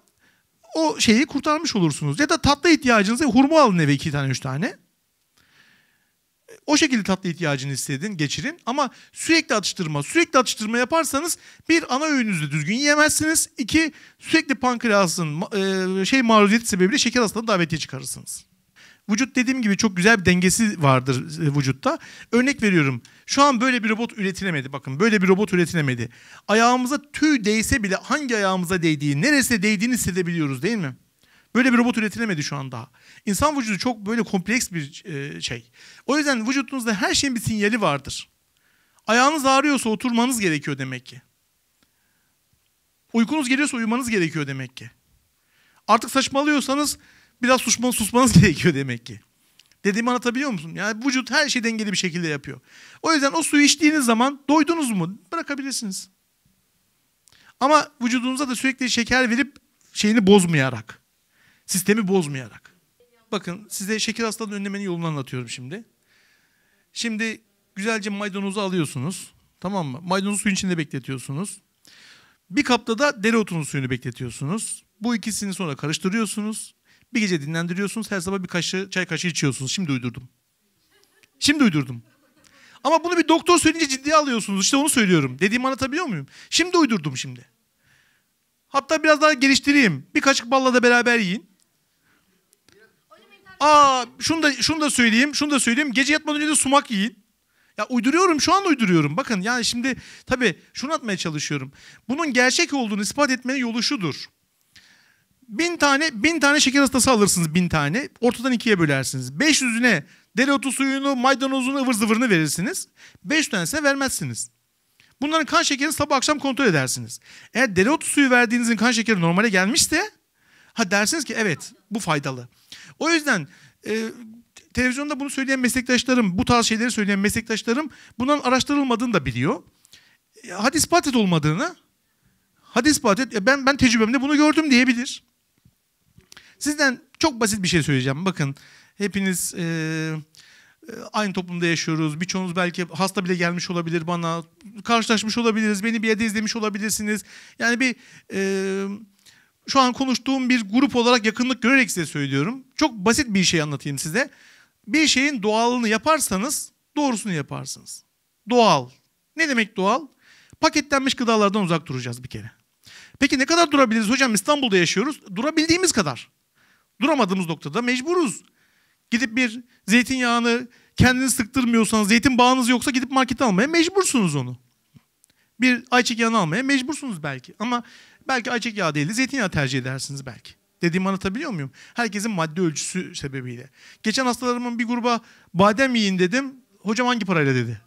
o şeyi kurtarmış olursunuz. Ya da tatlı ihtiyacınızı hurma alın eve iki tane üç tane o şekilde tatlı ihtiyacını hissedin, geçirin. Ama sürekli atıştırma, sürekli atıştırma yaparsanız bir ana öğününüzü düzgün yiyemezsiniz. İki, sürekli pankreasın e, şey maruziyeti sebebiyle şeker hastalığı davetiye çıkarırsınız. Vücut dediğim gibi çok güzel bir dengesi vardır e, vücutta. Örnek veriyorum. Şu an böyle bir robot üretilemedi. Bakın böyle bir robot üretilemedi. Ayağımıza tüy değse bile hangi ayağımıza değdiği, neresine değdiğini hissedebiliyoruz değil mi? Böyle bir robot üretilemedi şu an daha. İnsan vücudu çok böyle kompleks bir e, şey. O yüzden vücudunuzda her şeyin bir sinyali vardır. Ayağınız ağrıyorsa oturmanız gerekiyor demek ki. Uykunuz geliyorsa uyumanız gerekiyor demek ki. Artık saçmalıyorsanız biraz susmanız, susmanız gerekiyor demek ki. Dediğimi anlatabiliyor musun? Yani vücut her şeyi dengeli bir şekilde yapıyor. O yüzden o suyu içtiğiniz zaman doydunuz mu? Bırakabilirsiniz. Ama vücudunuza da sürekli şeker verip şeyini bozmayarak, sistemi bozmayarak bakın size şeker hastalığını önlemenin yolunu anlatıyorum şimdi. Şimdi güzelce maydanozu alıyorsunuz. Tamam mı? Maydanozu suyun içinde bekletiyorsunuz. Bir kapta da dereotunun suyunu bekletiyorsunuz. Bu ikisini sonra karıştırıyorsunuz. Bir gece dinlendiriyorsunuz. Her sabah bir kaşığı, çay kaşığı içiyorsunuz. Şimdi uydurdum. Şimdi uydurdum. Ama bunu bir doktor söyleyince ciddiye alıyorsunuz. İşte onu söylüyorum. Dediğimi anlatabiliyor muyum? Şimdi uydurdum şimdi. Hatta biraz daha geliştireyim. Bir kaşık balla da beraber yiyin. Aa şunu da şunu da söyleyeyim, şunu da söyleyeyim. Gece yatmadan önce de sumak yiyin. Ya uyduruyorum şu an uyduruyorum. Bakın yani şimdi tabii şunu atmaya çalışıyorum. Bunun gerçek olduğunu ispat etmenin yolu şudur. Bin tane, bin tane şeker hastası alırsınız bin tane. Ortadan ikiye bölersiniz. Beş yüzüne dereotu suyunu, maydanozunu, ıvır zıvırını verirsiniz. Beş tanesine vermezsiniz. Bunların kan şekerini sabah akşam kontrol edersiniz. Eğer dereotu suyu verdiğinizin kan şekeri normale gelmişse ha dersiniz ki evet bu faydalı. O yüzden e, televizyonda bunu söyleyen meslektaşlarım, bu tarz şeyleri söyleyen meslektaşlarım bunun araştırılmadığını da biliyor. E, hadis patet olmadığını, hadis patet e, ben ben tecrübemde bunu gördüm diyebilir. Sizden çok basit bir şey söyleyeceğim. Bakın hepiniz e, e, aynı toplumda yaşıyoruz. Birçoğunuz belki hasta bile gelmiş olabilir bana. Karşılaşmış olabiliriz. Beni bir yerde izlemiş olabilirsiniz. Yani bir... E, şu an konuştuğum bir grup olarak yakınlık görerek size söylüyorum. Çok basit bir şey anlatayım size. Bir şeyin doğalını yaparsanız doğrusunu yaparsınız. Doğal. Ne demek doğal? Paketlenmiş gıdalardan uzak duracağız bir kere. Peki ne kadar durabiliriz hocam? İstanbul'da yaşıyoruz. Durabildiğimiz kadar. Duramadığımız noktada mecburuz. Gidip bir zeytinyağını kendiniz sıktırmıyorsanız, zeytin bağınız yoksa gidip markete almaya mecbursunuz onu. Bir ayçiçek yağını almaya mecbursunuz belki. Ama Belki ayçiçek yağı değil de zeytinyağı tercih edersiniz belki. Dediğimi anlatabiliyor muyum? Herkesin maddi ölçüsü sebebiyle. Geçen hastalarımın bir gruba badem yiyin dedim. Hocam hangi parayla dedi.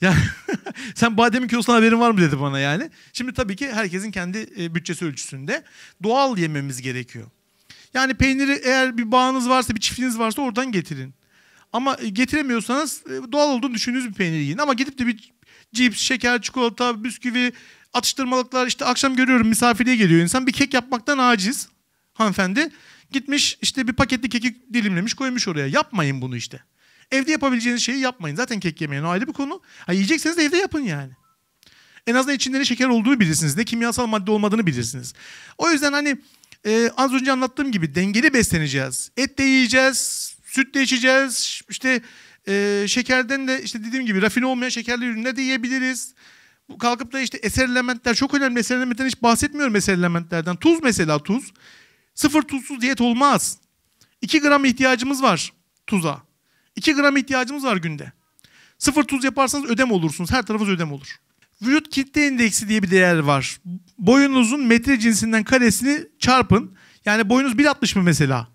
Yani sen bademin kilosuna haberin var mı dedi bana yani. Şimdi tabii ki herkesin kendi e, bütçesi ölçüsünde doğal yememiz gerekiyor. Yani peyniri eğer bir bağınız varsa, bir çiftiniz varsa oradan getirin. Ama e, getiremiyorsanız e, doğal olduğunu düşündüğünüz bir peyniri yiyin. Ama gidip de bir cips, şeker, çikolata, bisküvi, Atıştırmalıklar işte akşam görüyorum misafirliğe geliyor insan. Bir kek yapmaktan aciz hanımefendi. Gitmiş işte bir paketli keki dilimlemiş koymuş oraya. Yapmayın bunu işte. Evde yapabileceğiniz şeyi yapmayın. Zaten kek yemeyen o ayrı bir konu. Ha, yiyecekseniz de evde yapın yani. En azından içinde ne şeker olduğunu bilirsiniz. Ne kimyasal madde olmadığını bilirsiniz. O yüzden hani e, az önce anlattığım gibi dengeli besleneceğiz. Et de yiyeceğiz. Süt de içeceğiz. İşte e, şekerden de işte dediğim gibi rafine olmayan şekerli ürünler de yiyebiliriz kalkıp da işte eser elementler çok önemli. Eser elementten hiç bahsetmiyorum eser elementlerden. Tuz mesela tuz. Sıfır tuzsuz diyet olmaz. 2 gram ihtiyacımız var tuza. 2 gram ihtiyacımız var günde. Sıfır tuz yaparsanız ödem olursunuz. Her tarafınız ödem olur. Vücut kitle indeksi diye bir değer var. Boyunuzun metre cinsinden karesini çarpın. Yani boyunuz 1.60 mı mesela?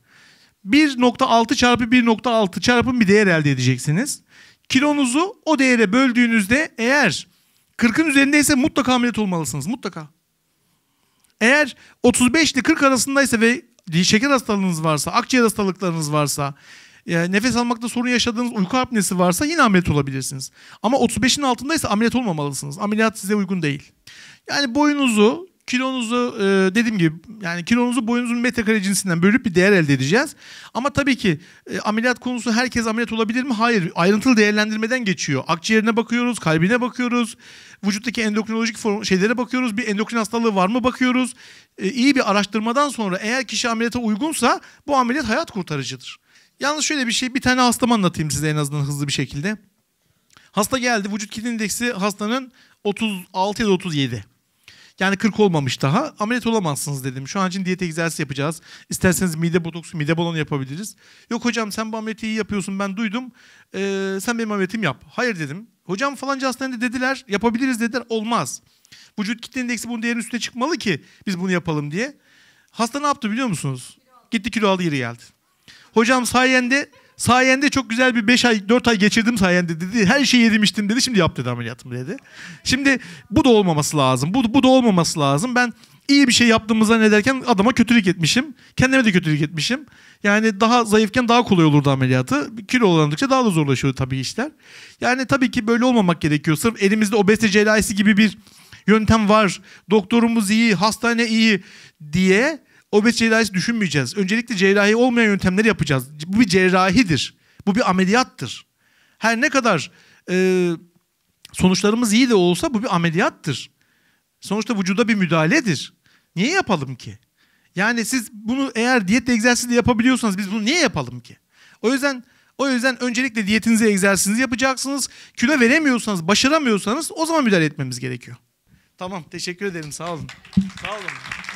1.6 çarpı 1.6 çarpın bir değer elde edeceksiniz. Kilonuzu o değere böldüğünüzde eğer 40'ın üzerindeyse mutlaka ameliyat olmalısınız. Mutlaka. Eğer 35 ile 40 arasındaysa ve şeker hastalığınız varsa, akciğer hastalıklarınız varsa, e, nefes almakta sorun yaşadığınız uyku apnesi varsa yine ameliyat olabilirsiniz. Ama 35'in altındaysa ameliyat olmamalısınız. Ameliyat size uygun değil. Yani boyunuzu kilonuzu e, dediğim gibi yani kilonuzu boyunuzun metrekare cinsinden bölüp bir değer elde edeceğiz. Ama tabii ki e, ameliyat konusu herkes ameliyat olabilir mi? Hayır. Ayrıntılı değerlendirmeden geçiyor. Akciğerine bakıyoruz, kalbine bakıyoruz. Vücuttaki endokrinolojik şeylere bakıyoruz. Bir endokrin hastalığı var mı bakıyoruz. E, iyi bir araştırmadan sonra eğer kişi ameliyata uygunsa bu ameliyat hayat kurtarıcıdır. Yalnız şöyle bir şey bir tane hastamı anlatayım size en azından hızlı bir şekilde. Hasta geldi. Vücut kilo indeksi hastanın 36 ya da 37. Yani 40 olmamış daha. Ameliyat olamazsınız dedim. Şu an için diyet egzersizi yapacağız. İsterseniz mide botoksu, mide balonu yapabiliriz. Yok hocam sen bu ameliyatı iyi yapıyorsun ben duydum. Ee, sen benim ameliyatım yap. Hayır dedim. Hocam falanca hastanede dediler yapabiliriz dediler. Olmaz. Vücut kitle indeksi bunun değerinin üstüne çıkmalı ki biz bunu yapalım diye. Hasta ne yaptı biliyor musunuz? Gitti kilo aldı yeri geldi. Hocam sayende sayende çok güzel bir 5 ay 4 ay geçirdim sayende dedi. Her şeyi yedim içtim dedi. Şimdi yap dedi ameliyatım dedi. Şimdi bu da olmaması lazım. Bu, bu da olmaması lazım. Ben iyi bir şey yaptığımıza ne derken adama kötülük etmişim. Kendime de kötülük etmişim. Yani daha zayıfken daha kolay olurdu ameliyatı. Kilo olandıkça daha da zorlaşıyor tabii işler. Yani tabii ki böyle olmamak gerekiyor. Sırf elimizde obezite celaisi gibi bir yöntem var. Doktorumuz iyi, hastane iyi diye obez cerrahisi düşünmeyeceğiz. Öncelikle cerrahi olmayan yöntemleri yapacağız. Bu bir cerrahidir. Bu bir ameliyattır. Her ne kadar e, sonuçlarımız iyi de olsa bu bir ameliyattır. Sonuçta vücuda bir müdahaledir. Niye yapalım ki? Yani siz bunu eğer diyet egzersizle yapabiliyorsanız biz bunu niye yapalım ki? O yüzden o yüzden öncelikle diyetinizi egzersizinizi yapacaksınız. Kilo veremiyorsanız, başaramıyorsanız o zaman müdahale etmemiz gerekiyor. Tamam, teşekkür ederim. Sağ olun. Sağ olun.